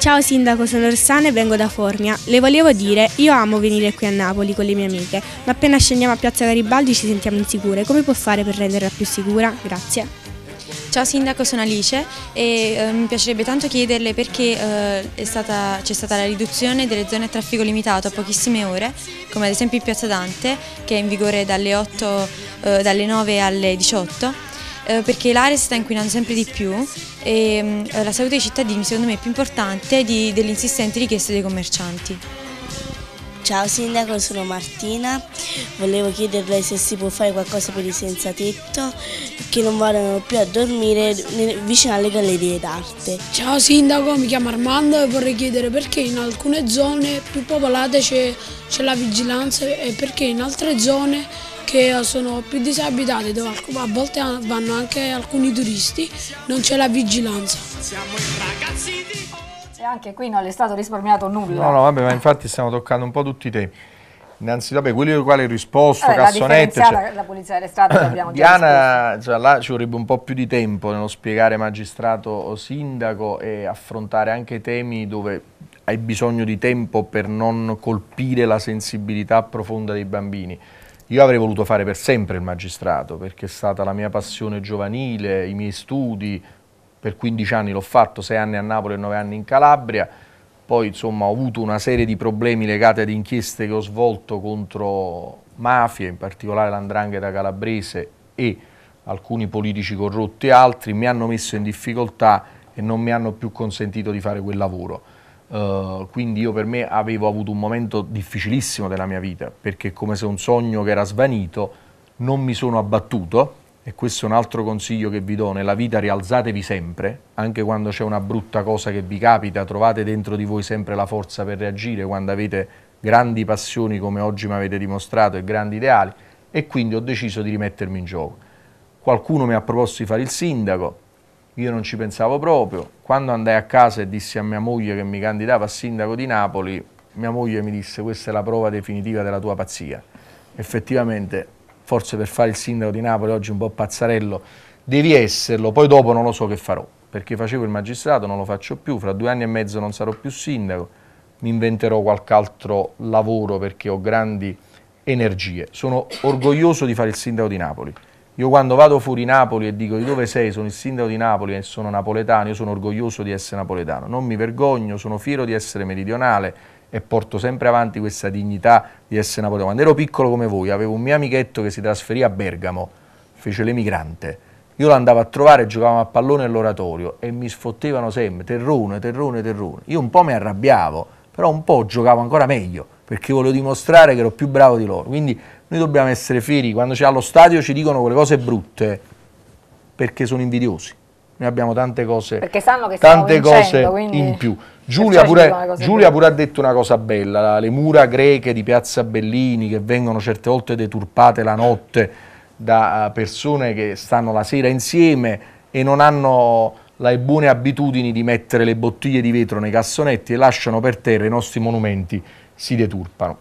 Ciao Sindaco, sono Orsana e vengo da Formia. Le volevo dire, io amo venire qui a Napoli con le mie amiche, ma appena scendiamo a Piazza Garibaldi ci sentiamo insicure. Come può fare per renderla più sicura? Grazie. Ciao Sindaco, sono Alice e eh, mi piacerebbe tanto chiederle perché eh, c'è stata, stata la riduzione delle zone a traffico limitato a pochissime ore, come ad esempio in Piazza Dante, che è in vigore dalle, 8, eh, dalle 9 alle 18 eh, perché l'area si sta inquinando sempre di più e eh, la salute dei cittadini secondo me è più importante delle insistenti richieste dei commercianti. Ciao Sindaco, sono Martina, volevo chiederle se si può fare qualcosa per i senza tetto che non vanno più a dormire vicino alle gallerie d'arte. Ciao Sindaco, mi chiamo Armando e vorrei chiedere perché in alcune zone più popolate c'è la vigilanza e perché in altre zone che sono più disabitate, dove a volte vanno anche alcuni turisti, non c'è la vigilanza. E anche qui non è stato risparmiato nulla. No, no, vabbè, ma infatti stiamo toccando un po' tutti i temi. Innanzitutto, beh, quelli ai quali risposto, eh, Cassonette. La, cioè, la polizia delle strade l'abbiamo già Diana, cioè, là ci vorrebbe un po' più di tempo nello spiegare magistrato o sindaco e affrontare anche temi dove hai bisogno di tempo per non colpire la sensibilità profonda dei bambini. Io avrei voluto fare per sempre il magistrato perché è stata la mia passione giovanile, i miei studi, per 15 anni l'ho fatto, 6 anni a Napoli e 9 anni in Calabria, poi insomma ho avuto una serie di problemi legati ad inchieste che ho svolto contro mafie, in particolare l'andrangheta calabrese e alcuni politici corrotti e altri, mi hanno messo in difficoltà e non mi hanno più consentito di fare quel lavoro. Eh, quindi io per me avevo avuto un momento difficilissimo della mia vita, perché come se un sogno che era svanito non mi sono abbattuto, e questo è un altro consiglio che vi do, nella vita rialzatevi sempre, anche quando c'è una brutta cosa che vi capita, trovate dentro di voi sempre la forza per reagire quando avete grandi passioni come oggi mi avete dimostrato e grandi ideali, e quindi ho deciso di rimettermi in gioco. Qualcuno mi ha proposto di fare il sindaco, io non ci pensavo proprio. Quando andai a casa e dissi a mia moglie che mi candidava a sindaco di Napoli, mia moglie mi disse questa è la prova definitiva della tua pazzia. Effettivamente, forse per fare il sindaco di Napoli oggi un po' pazzarello, devi esserlo, poi dopo non lo so che farò, perché facevo il magistrato, non lo faccio più, fra due anni e mezzo non sarò più sindaco, mi inventerò qualche altro lavoro perché ho grandi energie. Sono orgoglioso di fare il sindaco di Napoli. Io quando vado fuori Napoli e dico di dove sei, sono il sindaco di Napoli e sono napoletano, io sono orgoglioso di essere napoletano, non mi vergogno, sono fiero di essere meridionale e porto sempre avanti questa dignità di essere napoletano. Quando ero piccolo come voi, avevo un mio amichetto che si trasferì a Bergamo, fece l'emigrante. Io lo andavo a trovare, e giocavamo a pallone all'oratorio e mi sfottevano sempre, terrone, terrone, terrone. Io un po' mi arrabbiavo, però un po' giocavo ancora meglio, perché volevo dimostrare che ero più bravo di loro. Quindi noi dobbiamo essere fieri, quando c'è allo stadio ci dicono quelle cose brutte perché sono invidiosi. Noi abbiamo tante cose, perché sanno che tante vincendo, cose in più. Giulia pure, Giulia pure ha detto una cosa bella, le mura greche di Piazza Bellini che vengono certe volte deturpate la notte da eh, persone che stanno la sera insieme e non hanno le buone abitudini di mettere le bottiglie di vetro nei cassonetti e lasciano per terra i nostri monumenti, si deturpano.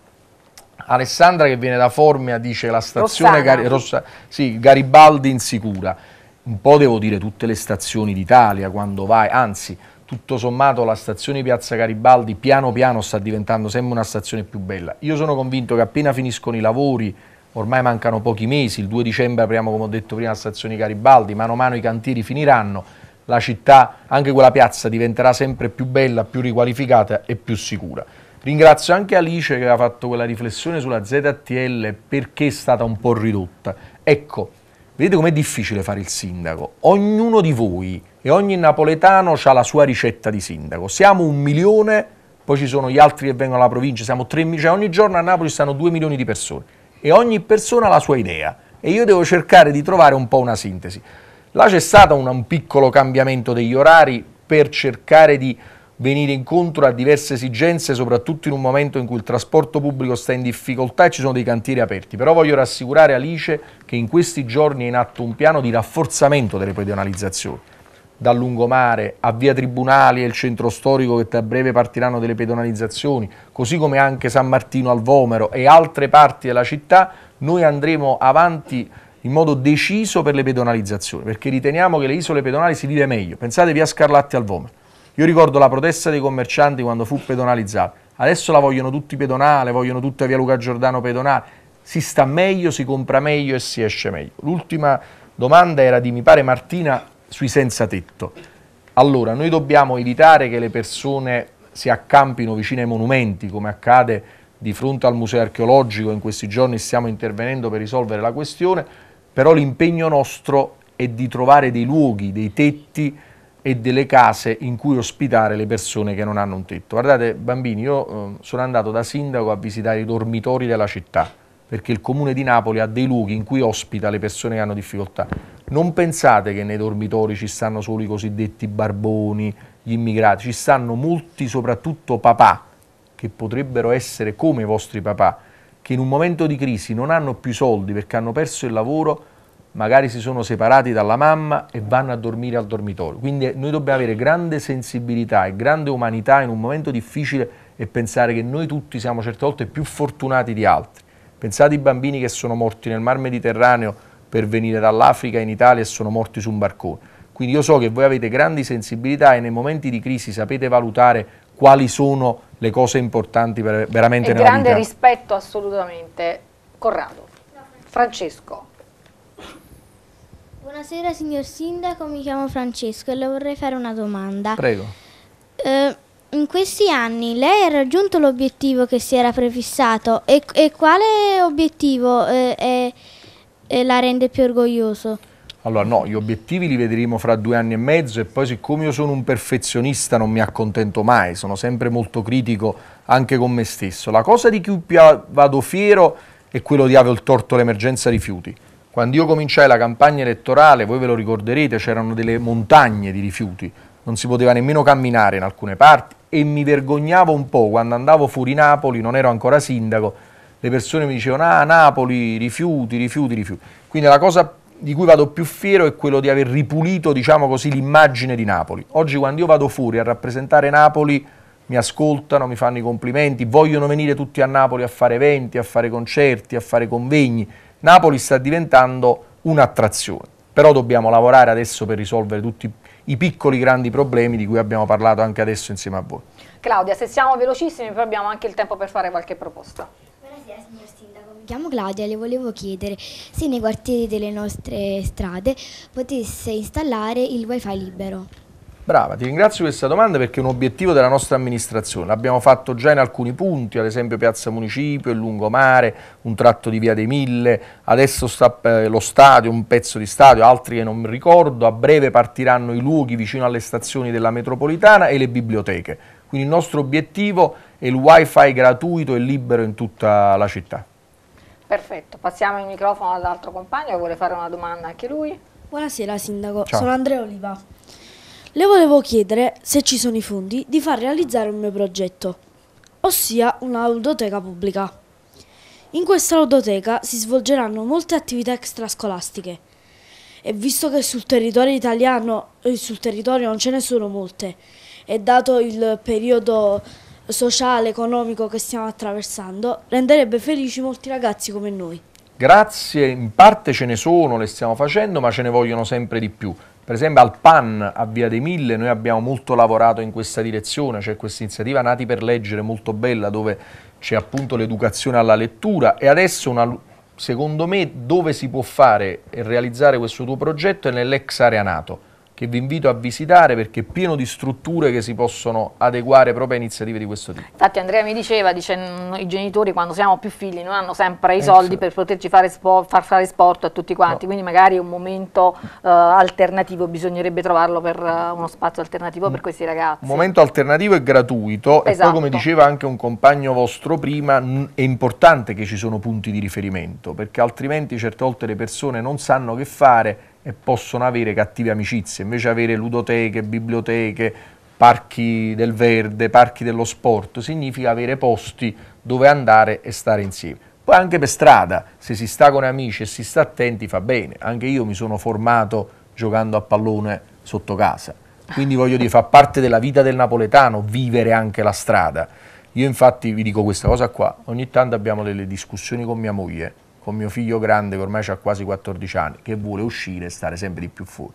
Alessandra che viene da Formia dice la stazione Gar Rossa, sì, Garibaldi insicura. Un po' devo dire tutte le stazioni d'Italia quando vai, anzi tutto sommato la stazione Piazza Garibaldi piano piano sta diventando sempre una stazione più bella. Io sono convinto che appena finiscono i lavori, ormai mancano pochi mesi, il 2 dicembre apriamo come ho detto prima la stazione Garibaldi, mano a mano i cantieri finiranno, la città, anche quella piazza diventerà sempre più bella, più riqualificata e più sicura. Ringrazio anche Alice che aveva fatto quella riflessione sulla ZTL perché è stata un po' ridotta. Ecco, vedete com'è difficile fare il sindaco. Ognuno di voi e ogni napoletano ha la sua ricetta di sindaco. Siamo un milione, poi ci sono gli altri che vengono alla provincia, siamo tre milioni, cioè ogni giorno a Napoli stanno due milioni di persone e ogni persona ha la sua idea e io devo cercare di trovare un po' una sintesi. Là c'è stato un, un piccolo cambiamento degli orari per cercare di venire incontro a diverse esigenze, soprattutto in un momento in cui il trasporto pubblico sta in difficoltà e ci sono dei cantieri aperti. Però voglio rassicurare Alice che in questi giorni è in atto un piano di rafforzamento delle pedonalizzazioni. Dal lungomare a via Tribunali e il centro storico che tra breve partiranno delle pedonalizzazioni, così come anche San Martino al Vomero e altre parti della città, noi andremo avanti in modo deciso per le pedonalizzazioni, perché riteniamo che le isole pedonali si vive meglio. Pensate via Scarlatti al Vomero io ricordo la protesta dei commercianti quando fu pedonalizzata. Adesso la vogliono tutti pedonale, vogliono tutta via Luca Giordano pedonale. Si sta meglio, si compra meglio e si esce meglio. L'ultima domanda era di, mi pare, Martina sui senza tetto. Allora, noi dobbiamo evitare che le persone si accampino vicino ai monumenti, come accade di fronte al museo archeologico, in questi giorni stiamo intervenendo per risolvere la questione, però l'impegno nostro è di trovare dei luoghi, dei tetti e delle case in cui ospitare le persone che non hanno un tetto. Guardate bambini, io eh, sono andato da sindaco a visitare i dormitori della città, perché il comune di Napoli ha dei luoghi in cui ospita le persone che hanno difficoltà. Non pensate che nei dormitori ci stanno solo i cosiddetti barboni, gli immigrati, ci stanno molti, soprattutto papà, che potrebbero essere come i vostri papà, che in un momento di crisi non hanno più soldi perché hanno perso il lavoro, magari si sono separati dalla mamma e vanno a dormire al dormitorio. Quindi noi dobbiamo avere grande sensibilità e grande umanità in un momento difficile e pensare che noi tutti siamo certe volte più fortunati di altri. Pensate ai bambini che sono morti nel Mar Mediterraneo per venire dall'Africa in Italia e sono morti su un barcone. Quindi io so che voi avete grandi sensibilità e nei momenti di crisi sapete valutare quali sono le cose importanti veramente e nella vita. vita. Grande rispetto assolutamente. Corrado, Francesco. Buonasera signor Sindaco, mi chiamo Francesco e le vorrei fare una domanda. Prego. Eh, in questi anni lei ha raggiunto l'obiettivo che si era prefissato e, e quale obiettivo eh, è, è eh, la rende più orgoglioso? Allora no, gli obiettivi li vedremo fra due anni e mezzo e poi siccome io sono un perfezionista non mi accontento mai, sono sempre molto critico anche con me stesso. La cosa di cui più vado fiero è quello di aver tolto l'emergenza rifiuti quando io cominciai la campagna elettorale, voi ve lo ricorderete, c'erano delle montagne di rifiuti, non si poteva nemmeno camminare in alcune parti e mi vergognavo un po' quando andavo fuori Napoli, non ero ancora sindaco, le persone mi dicevano ah Napoli rifiuti, rifiuti, rifiuti. Quindi la cosa di cui vado più fiero è quello di aver ripulito, diciamo così, l'immagine di Napoli. Oggi quando io vado fuori a rappresentare Napoli mi ascoltano, mi fanno i complimenti, vogliono venire tutti a Napoli a fare eventi, a fare concerti, a fare convegni Napoli sta diventando un'attrazione, però dobbiamo lavorare adesso per risolvere tutti i piccoli grandi problemi di cui abbiamo parlato anche adesso insieme a voi. Claudia, se siamo velocissimi poi abbiamo anche il tempo per fare qualche proposta. Buonasera signor Sindaco, mi chiamo Claudia e le volevo chiedere se nei quartieri delle nostre strade potesse installare il wifi libero. Brava, ti ringrazio per questa domanda perché è un obiettivo della nostra amministrazione. L'abbiamo fatto già in alcuni punti, ad esempio Piazza Municipio, il Lungomare, un tratto di Via dei Mille, adesso sta eh, lo stadio, un pezzo di stadio, altri che non ricordo. A breve partiranno i luoghi vicino alle stazioni della metropolitana e le biblioteche. Quindi il nostro obiettivo è il wifi gratuito e libero in tutta la città. Perfetto, passiamo il microfono all'altro compagno che vuole fare una domanda anche lui. Buonasera Sindaco, Ciao. sono Andrea Oliva. Le volevo chiedere, se ci sono i fondi, di far realizzare un mio progetto, ossia una ludoteca pubblica. In questa ludoteca si svolgeranno molte attività extrascolastiche e visto che sul territorio italiano eh, sul territorio non ce ne sono molte e dato il periodo sociale, economico che stiamo attraversando, renderebbe felici molti ragazzi come noi. Grazie, in parte ce ne sono, le stiamo facendo, ma ce ne vogliono sempre di più. Per esempio al PAN a Via dei Mille noi abbiamo molto lavorato in questa direzione, c'è cioè questa iniziativa Nati per Leggere molto bella dove c'è appunto l'educazione alla lettura e adesso una, secondo me dove si può fare e realizzare questo tuo progetto è nell'ex area Nato che vi invito a visitare perché è pieno di strutture che si possono adeguare proprio a iniziative di questo tipo. Infatti Andrea mi diceva, dice i genitori quando siamo più figli non hanno sempre i eh, soldi per poterci fare far fare sport a tutti quanti, no. quindi magari un momento uh, alternativo bisognerebbe trovarlo per uh, uno spazio alternativo per mm. questi ragazzi. Un momento alternativo e gratuito esatto. e poi come esatto. diceva anche un compagno vostro prima è importante che ci sono punti di riferimento perché altrimenti certe volte le persone non sanno che fare e possono avere cattive amicizie, invece avere ludoteche, biblioteche, parchi del verde, parchi dello sport, significa avere posti dove andare e stare insieme. Poi anche per strada, se si sta con amici e si sta attenti fa bene, anche io mi sono formato giocando a pallone sotto casa, quindi voglio dire fa parte della vita del napoletano vivere anche la strada. Io infatti vi dico questa cosa qua, ogni tanto abbiamo delle discussioni con mia moglie con mio figlio grande che ormai ha quasi 14 anni, che vuole uscire e stare sempre di più fuori.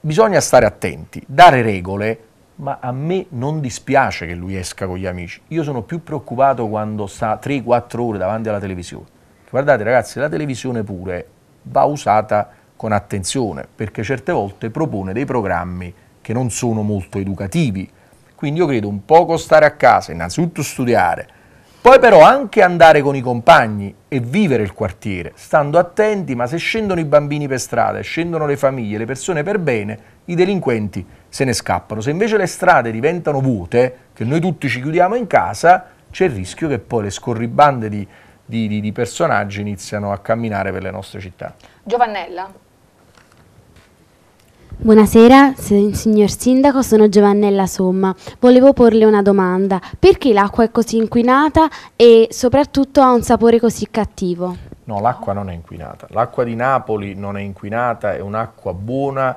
Bisogna stare attenti, dare regole, ma a me non dispiace che lui esca con gli amici. Io sono più preoccupato quando sta 3-4 ore davanti alla televisione. Guardate ragazzi, la televisione pure va usata con attenzione, perché certe volte propone dei programmi che non sono molto educativi. Quindi io credo un poco stare a casa, innanzitutto studiare, poi però anche andare con i compagni e vivere il quartiere, stando attenti, ma se scendono i bambini per strada, scendono le famiglie, le persone per bene, i delinquenti se ne scappano. Se invece le strade diventano vuote, che noi tutti ci chiudiamo in casa, c'è il rischio che poi le scorribande di, di, di personaggi iniziano a camminare per le nostre città. Giovannella. Buonasera, signor Sindaco, sono Giovannella Somma. Volevo porle una domanda. Perché l'acqua è così inquinata e soprattutto ha un sapore così cattivo? No, l'acqua non è inquinata. L'acqua di Napoli non è inquinata, è un'acqua buona.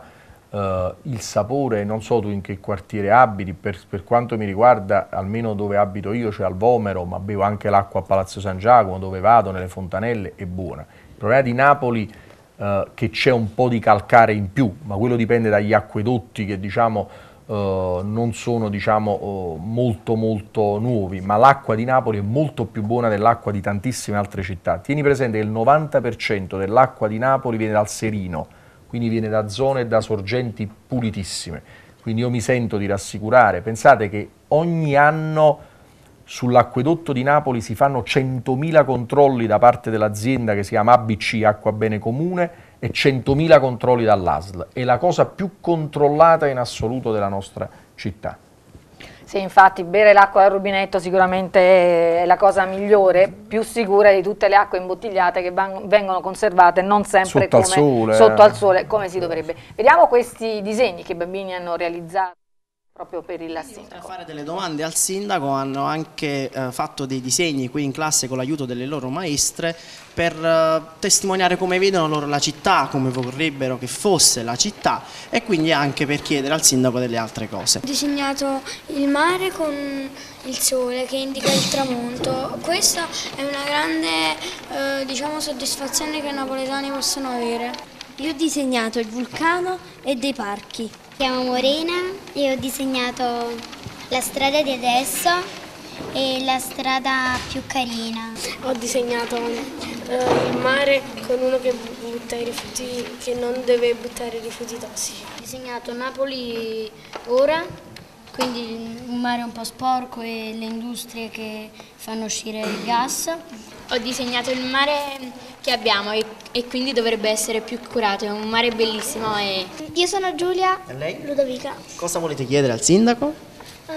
Eh, il sapore, non so tu in che quartiere abiti, per, per quanto mi riguarda, almeno dove abito io, c'è cioè al Vomero, ma bevo anche l'acqua a Palazzo San Giacomo, dove vado, nelle fontanelle, è buona. Il problema di Napoli è eh, che c'è un po' di calcare in più, ma quello dipende dagli acquedotti che diciamo, eh, non sono diciamo, eh, molto molto nuovi, ma l'acqua di Napoli è molto più buona dell'acqua di tantissime altre città. Tieni presente che il 90% dell'acqua di Napoli viene dal Serino, quindi viene da zone e da sorgenti pulitissime. Quindi io mi sento di rassicurare, pensate che ogni anno Sull'acquedotto di Napoli si fanno 100.000 controlli da parte dell'azienda che si chiama ABC Acqua Bene Comune e 100.000 controlli dall'ASL. È la cosa più controllata in assoluto della nostra città. Sì, infatti bere l'acqua dal rubinetto sicuramente è la cosa migliore, più sicura di tutte le acque imbottigliate che vengono conservate non sempre sotto, come, al, sole. sotto al eh. sole come si dovrebbe. Vediamo questi disegni che i bambini hanno realizzato proprio per il sindaco. Per fare delle domande al sindaco hanno anche eh, fatto dei disegni qui in classe con l'aiuto delle loro maestre per eh, testimoniare come vedono loro la città, come vorrebbero che fosse la città e quindi anche per chiedere al sindaco delle altre cose. Ho disegnato il mare con il sole che indica il tramonto. Questa è una grande eh, diciamo, soddisfazione che i napoletani possono avere. Io ho disegnato il vulcano e dei parchi chiamo Morena e ho disegnato la strada di adesso e la strada più carina. Ho disegnato eh, il mare con uno che butta i rifiuti, che non deve buttare i rifiuti tossici. Ho disegnato Napoli ora quindi un mare un po' sporco e le industrie che fanno uscire il gas. Ho disegnato il mare che abbiamo e, e quindi dovrebbe essere più curato, è un mare bellissimo. E... Io sono Giulia e lei? Ludovica. Cosa volete chiedere al sindaco? Uh,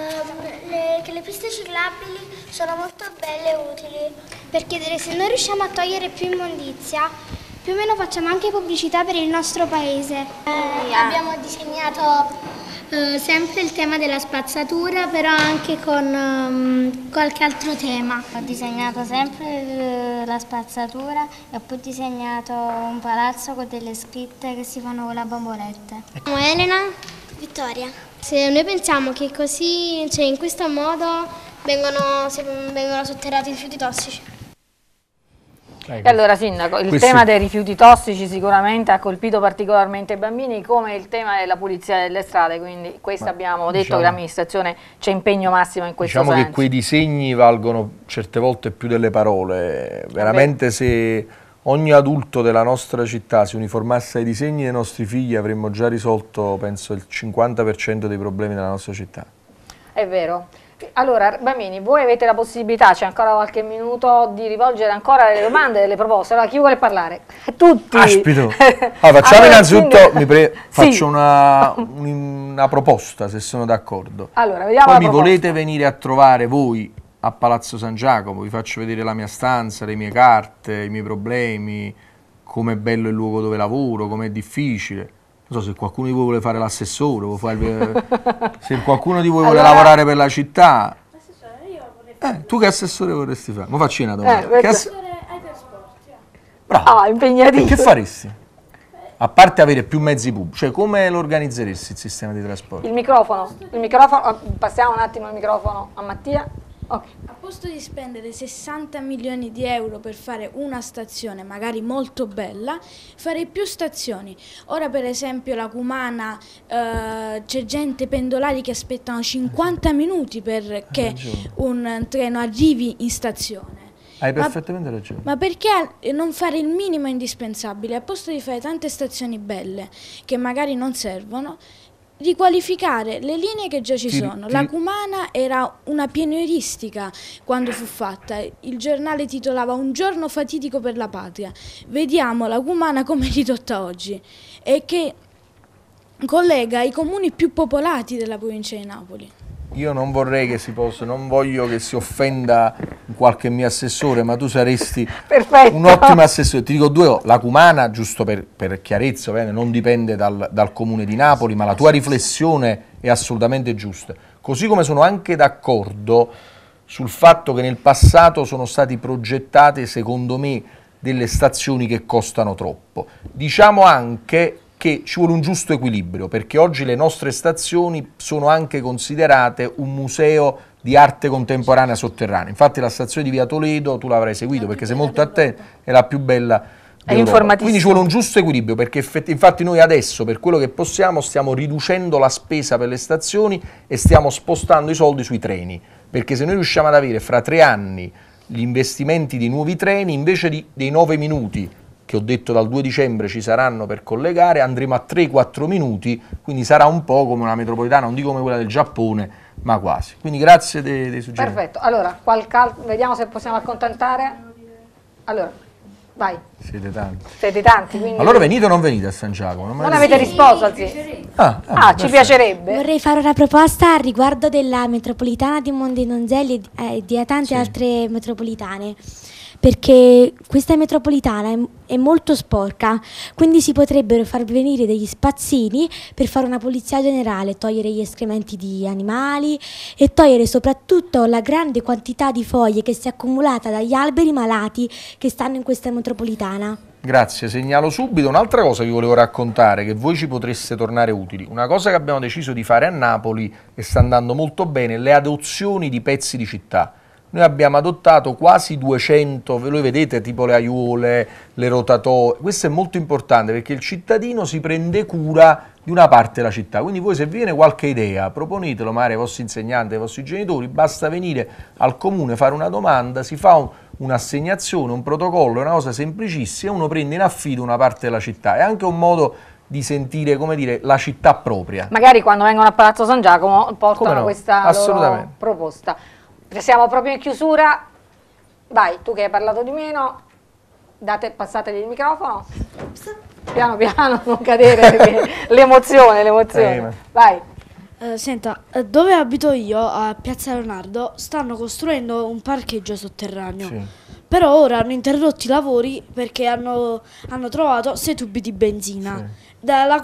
le, che le piste ciclabili sono molto belle e utili. Per chiedere se noi riusciamo a togliere più immondizia, più o meno facciamo anche pubblicità per il nostro paese. Eh, eh. abbiamo disegnato eh, sempre il tema della spazzatura, però anche con um, qualche altro tema. Ho disegnato sempre eh, la spazzatura e ho poi disegnato un palazzo con delle scritte che si fanno con la bomboletta. Ecco. Elena? Vittoria. Se noi pensiamo che così, cioè in questo modo, vengono, vengono sotterrati i rifiuti tossici. Prego. E allora Sindaco, il Questi... tema dei rifiuti tossici sicuramente ha colpito particolarmente i bambini come il tema della pulizia delle strade, quindi questo Ma abbiamo diciamo, detto che l'amministrazione c'è impegno massimo in questo diciamo senso. Diciamo che quei disegni valgono certe volte più delle parole, veramente Beh. se ogni adulto della nostra città si uniformasse ai disegni dei nostri figli avremmo già risolto penso il 50% dei problemi della nostra città. È vero. Allora, bambini, voi avete la possibilità, c'è ancora qualche minuto, di rivolgere ancora le domande, delle proposte. Allora, chi vuole parlare? Tutti. Aspito. Allora, facciamo allora, innanzitutto, quindi... pre... sì. una, una, proposta, se sono d'accordo. Allora, vediamo Poi mi proposta. volete venire a trovare voi a Palazzo San Giacomo, vi faccio vedere la mia stanza, le mie carte, i miei problemi, com'è bello il luogo dove lavoro, com'è difficile non so se qualcuno di voi vuole fare l'assessore, se qualcuno di voi vuole allora, lavorare per la città. Eh, tu che assessore vorresti fare? Ma facci una domanda. Eh, che ass- eh. Bravo. Ah, impegnatissimo. Che faresti? A parte avere più mezzi pubblici, cioè come lo organizzeresti il sistema di trasporti? Il microfono, il microfono, passiamo un attimo il microfono a Mattia. Okay. A posto di spendere 60 milioni di euro per fare una stazione, magari molto bella, farei più stazioni. Ora per esempio la Cumana eh, c'è gente pendolari che aspettano 50 minuti perché un treno arrivi in stazione. Hai perfettamente ma, ragione. Ma perché eh, non fare il minimo indispensabile? A posto di fare tante stazioni belle che magari non servono, riqualificare le linee che già ci sono. La Cumana era una pionieristica quando fu fatta, il giornale titolava Un giorno fatidico per la patria. Vediamo la Cumana come è ridotta oggi e che collega i comuni più popolati della provincia di Napoli io non vorrei che si possa, non voglio che si offenda qualche mio assessore, ma tu saresti Perfetto. un ottimo assessore. Ti dico due, la Cumana, giusto per, per chiarezza, bene, non dipende dal, dal comune di Napoli, ma la tua riflessione è assolutamente giusta. Così come sono anche d'accordo sul fatto che nel passato sono state progettate, secondo me, delle stazioni che costano troppo. Diciamo anche che ci vuole un giusto equilibrio, perché oggi le nostre stazioni sono anche considerate un museo di arte contemporanea sotterranea. Infatti la stazione di Via Toledo, tu l'avrai seguito perché sei molto attento, è la più bella quindi ci vuole un giusto equilibrio perché infatti noi adesso per quello che possiamo stiamo riducendo la spesa per le stazioni e stiamo spostando i soldi sui treni, perché se noi riusciamo ad avere fra tre anni gli investimenti di nuovi treni invece di, dei nove minuti che ho detto dal 2 dicembre ci saranno per collegare, andremo a 3-4 minuti, quindi sarà un po' come una metropolitana, non dico come quella del Giappone, ma quasi. Quindi grazie dei, dei suggerimenti. Perfetto, allora, vediamo se possiamo accontentare. Allora, vai. Siete tanti. Siete tanti, quindi... Allora venite o non venite a San Giacomo? Non, non avete risposto al Ah, ah, ah ci piacerebbe. Vorrei fare una proposta riguardo della metropolitana di Mondi Donzelli e di, eh, di tante sì. altre metropolitane perché questa metropolitana è, è molto sporca, quindi si potrebbero far venire degli spazzini per fare una pulizia generale, togliere gli escrementi di animali e togliere soprattutto la grande quantità di foglie che si è accumulata dagli alberi malati che stanno in questa metropolitana. Grazie, segnalo subito un'altra cosa che vi volevo raccontare, che voi ci potreste tornare utili. Una cosa che abbiamo deciso di fare a Napoli e sta andando molto bene, le adozioni di pezzi di città. Noi abbiamo adottato quasi 200, ve lo vedete, tipo le aiuole, le rotatoe. Questo è molto importante perché il cittadino si prende cura di una parte della città. Quindi voi se viene qualche idea, proponetelo magari ai vostri insegnanti, ai vostri genitori, basta venire al comune, fare una domanda, si fa un'assegnazione, un protocollo, è una cosa semplicissima, uno prende in affido una parte della città. È anche un modo di sentire, come dire, la città propria. Magari quando vengono a Palazzo San Giacomo portano no? questa proposta siamo proprio in chiusura. Vai, tu che hai parlato di meno, date, passategli il microfono. Piano piano, non cadere perché l'emozione, l'emozione. Vai. Uh, senta, eh, dove abito io, a Piazza Leonardo, stanno costruendo un parcheggio sotterraneo. Sì. Però ora hanno interrotto i lavori perché hanno, hanno trovato sei tubi di benzina dalla,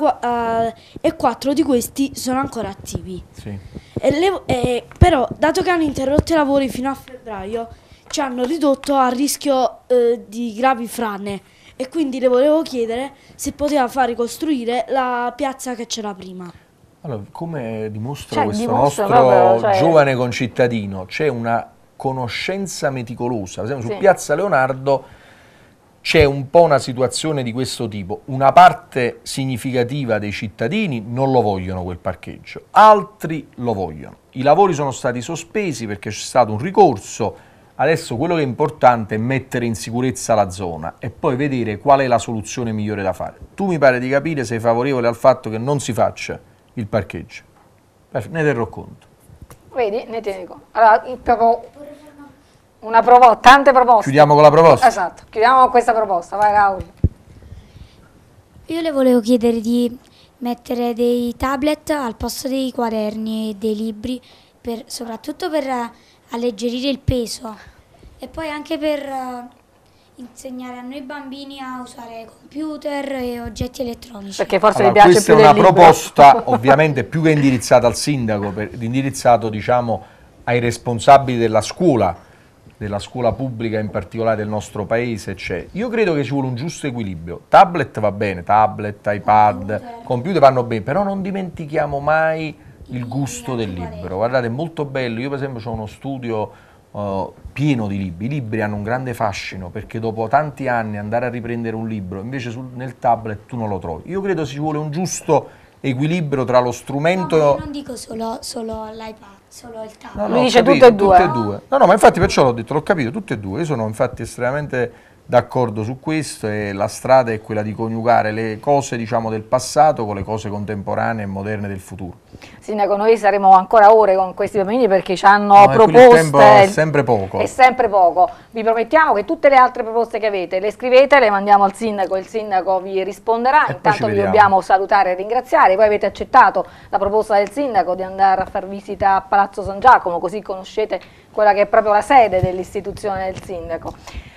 uh, e quattro di questi sono ancora attivi. Sì. E le, eh, però, dato che hanno interrotto i lavori fino a febbraio, ci hanno ridotto al rischio eh, di gravi frane e quindi le volevo chiedere se poteva far ricostruire la piazza che c'era prima. Allora, come dimostra cioè, questo dimostra, nostro proprio, cioè... giovane concittadino, c'è una conoscenza meticolosa. Per esempio, sì. su Piazza Leonardo c'è un po' una situazione di questo tipo. Una parte significativa dei cittadini non lo vogliono quel parcheggio, altri lo vogliono. I lavori sono stati sospesi perché c'è stato un ricorso. Adesso quello che è importante è mettere in sicurezza la zona e poi vedere qual è la soluzione migliore da fare. Tu mi pare di capire sei favorevole al fatto che non si faccia il parcheggio. Ne terrò conto. Vedi, ne tengo. Allora, proprio una proposta, tante proposte. Chiudiamo con la proposta. Esatto, chiudiamo con questa proposta. Vai Raul. Io le volevo chiedere di mettere dei tablet al posto dei quaderni e dei libri, per, soprattutto per alleggerire il peso e poi anche per eh, insegnare a noi bambini a usare computer e oggetti elettronici. Perché forse allora, vi piace questa più è una proposta ovviamente più che indirizzata al sindaco, per, indirizzata diciamo ai responsabili della scuola, della scuola pubblica, in particolare del nostro paese, c'è. Io credo che ci vuole un giusto equilibrio. Tablet va bene, tablet, iPad, computer vanno bene, però non dimentichiamo mai il gusto del libro. Guardate, è molto bello. Io per esempio ho uno studio uh, pieno di libri. I libri hanno un grande fascino perché dopo tanti anni andare a riprendere un libro, invece sul, nel tablet tu non lo trovi. Io credo ci vuole un giusto equilibrio tra lo strumento... No, non dico solo, solo l'iPad solo il tavolo. No, no, Lui dice capito, tutte e due. Tutte e due. No, no, ma infatti perciò l'ho detto, l'ho capito, tutte e due. Io sono infatti estremamente d'accordo su questo e la strada è quella di coniugare le cose diciamo, del passato con le cose contemporanee e moderne del futuro. Sindaco, noi saremo ancora ore con questi bambini perché ci hanno no, proposte... Il tempo è sempre poco. È sempre poco. Vi promettiamo che tutte le altre proposte che avete le scrivete, le mandiamo al sindaco, il sindaco vi risponderà. E Intanto vi dobbiamo salutare e ringraziare. Voi avete accettato la proposta del sindaco di andare a far visita a Palazzo San Giacomo, così conoscete quella che è proprio la sede dell'istituzione del sindaco.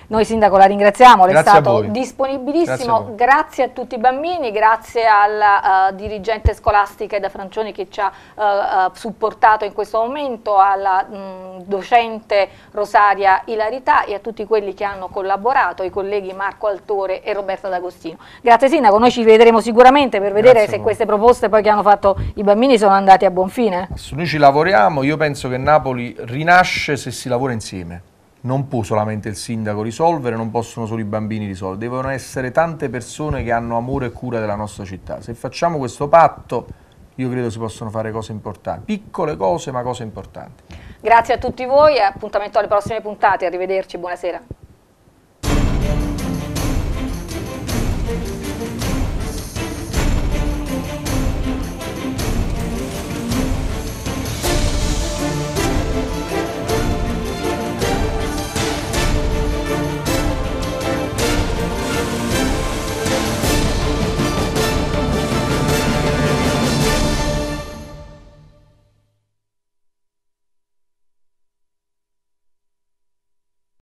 Noi sindaco la ringraziamo, lei è stato disponibilissimo, grazie a, grazie a, tutti i bambini, grazie alla uh, eh, dirigente scolastica Eda Francioni che ci ha uh, uh, supportato in questo momento, alla mh, mm, docente Rosaria Ilarità e a tutti quelli che hanno collaborato, i colleghi Marco Altore e Roberto D'Agostino. Grazie sindaco, noi ci vedremo sicuramente per vedere grazie se queste proposte poi che hanno fatto i bambini sono andate a buon fine. Noi ci lavoriamo, io penso che Napoli rinasce cresce se si lavora insieme. Non può solamente il sindaco risolvere, non possono solo i bambini risolvere, devono essere tante persone che hanno amore e cura della nostra città. Se facciamo questo patto, io credo si possono fare cose importanti, piccole cose ma cose importanti. Grazie a tutti voi e appuntamento alle prossime puntate, arrivederci, buonasera.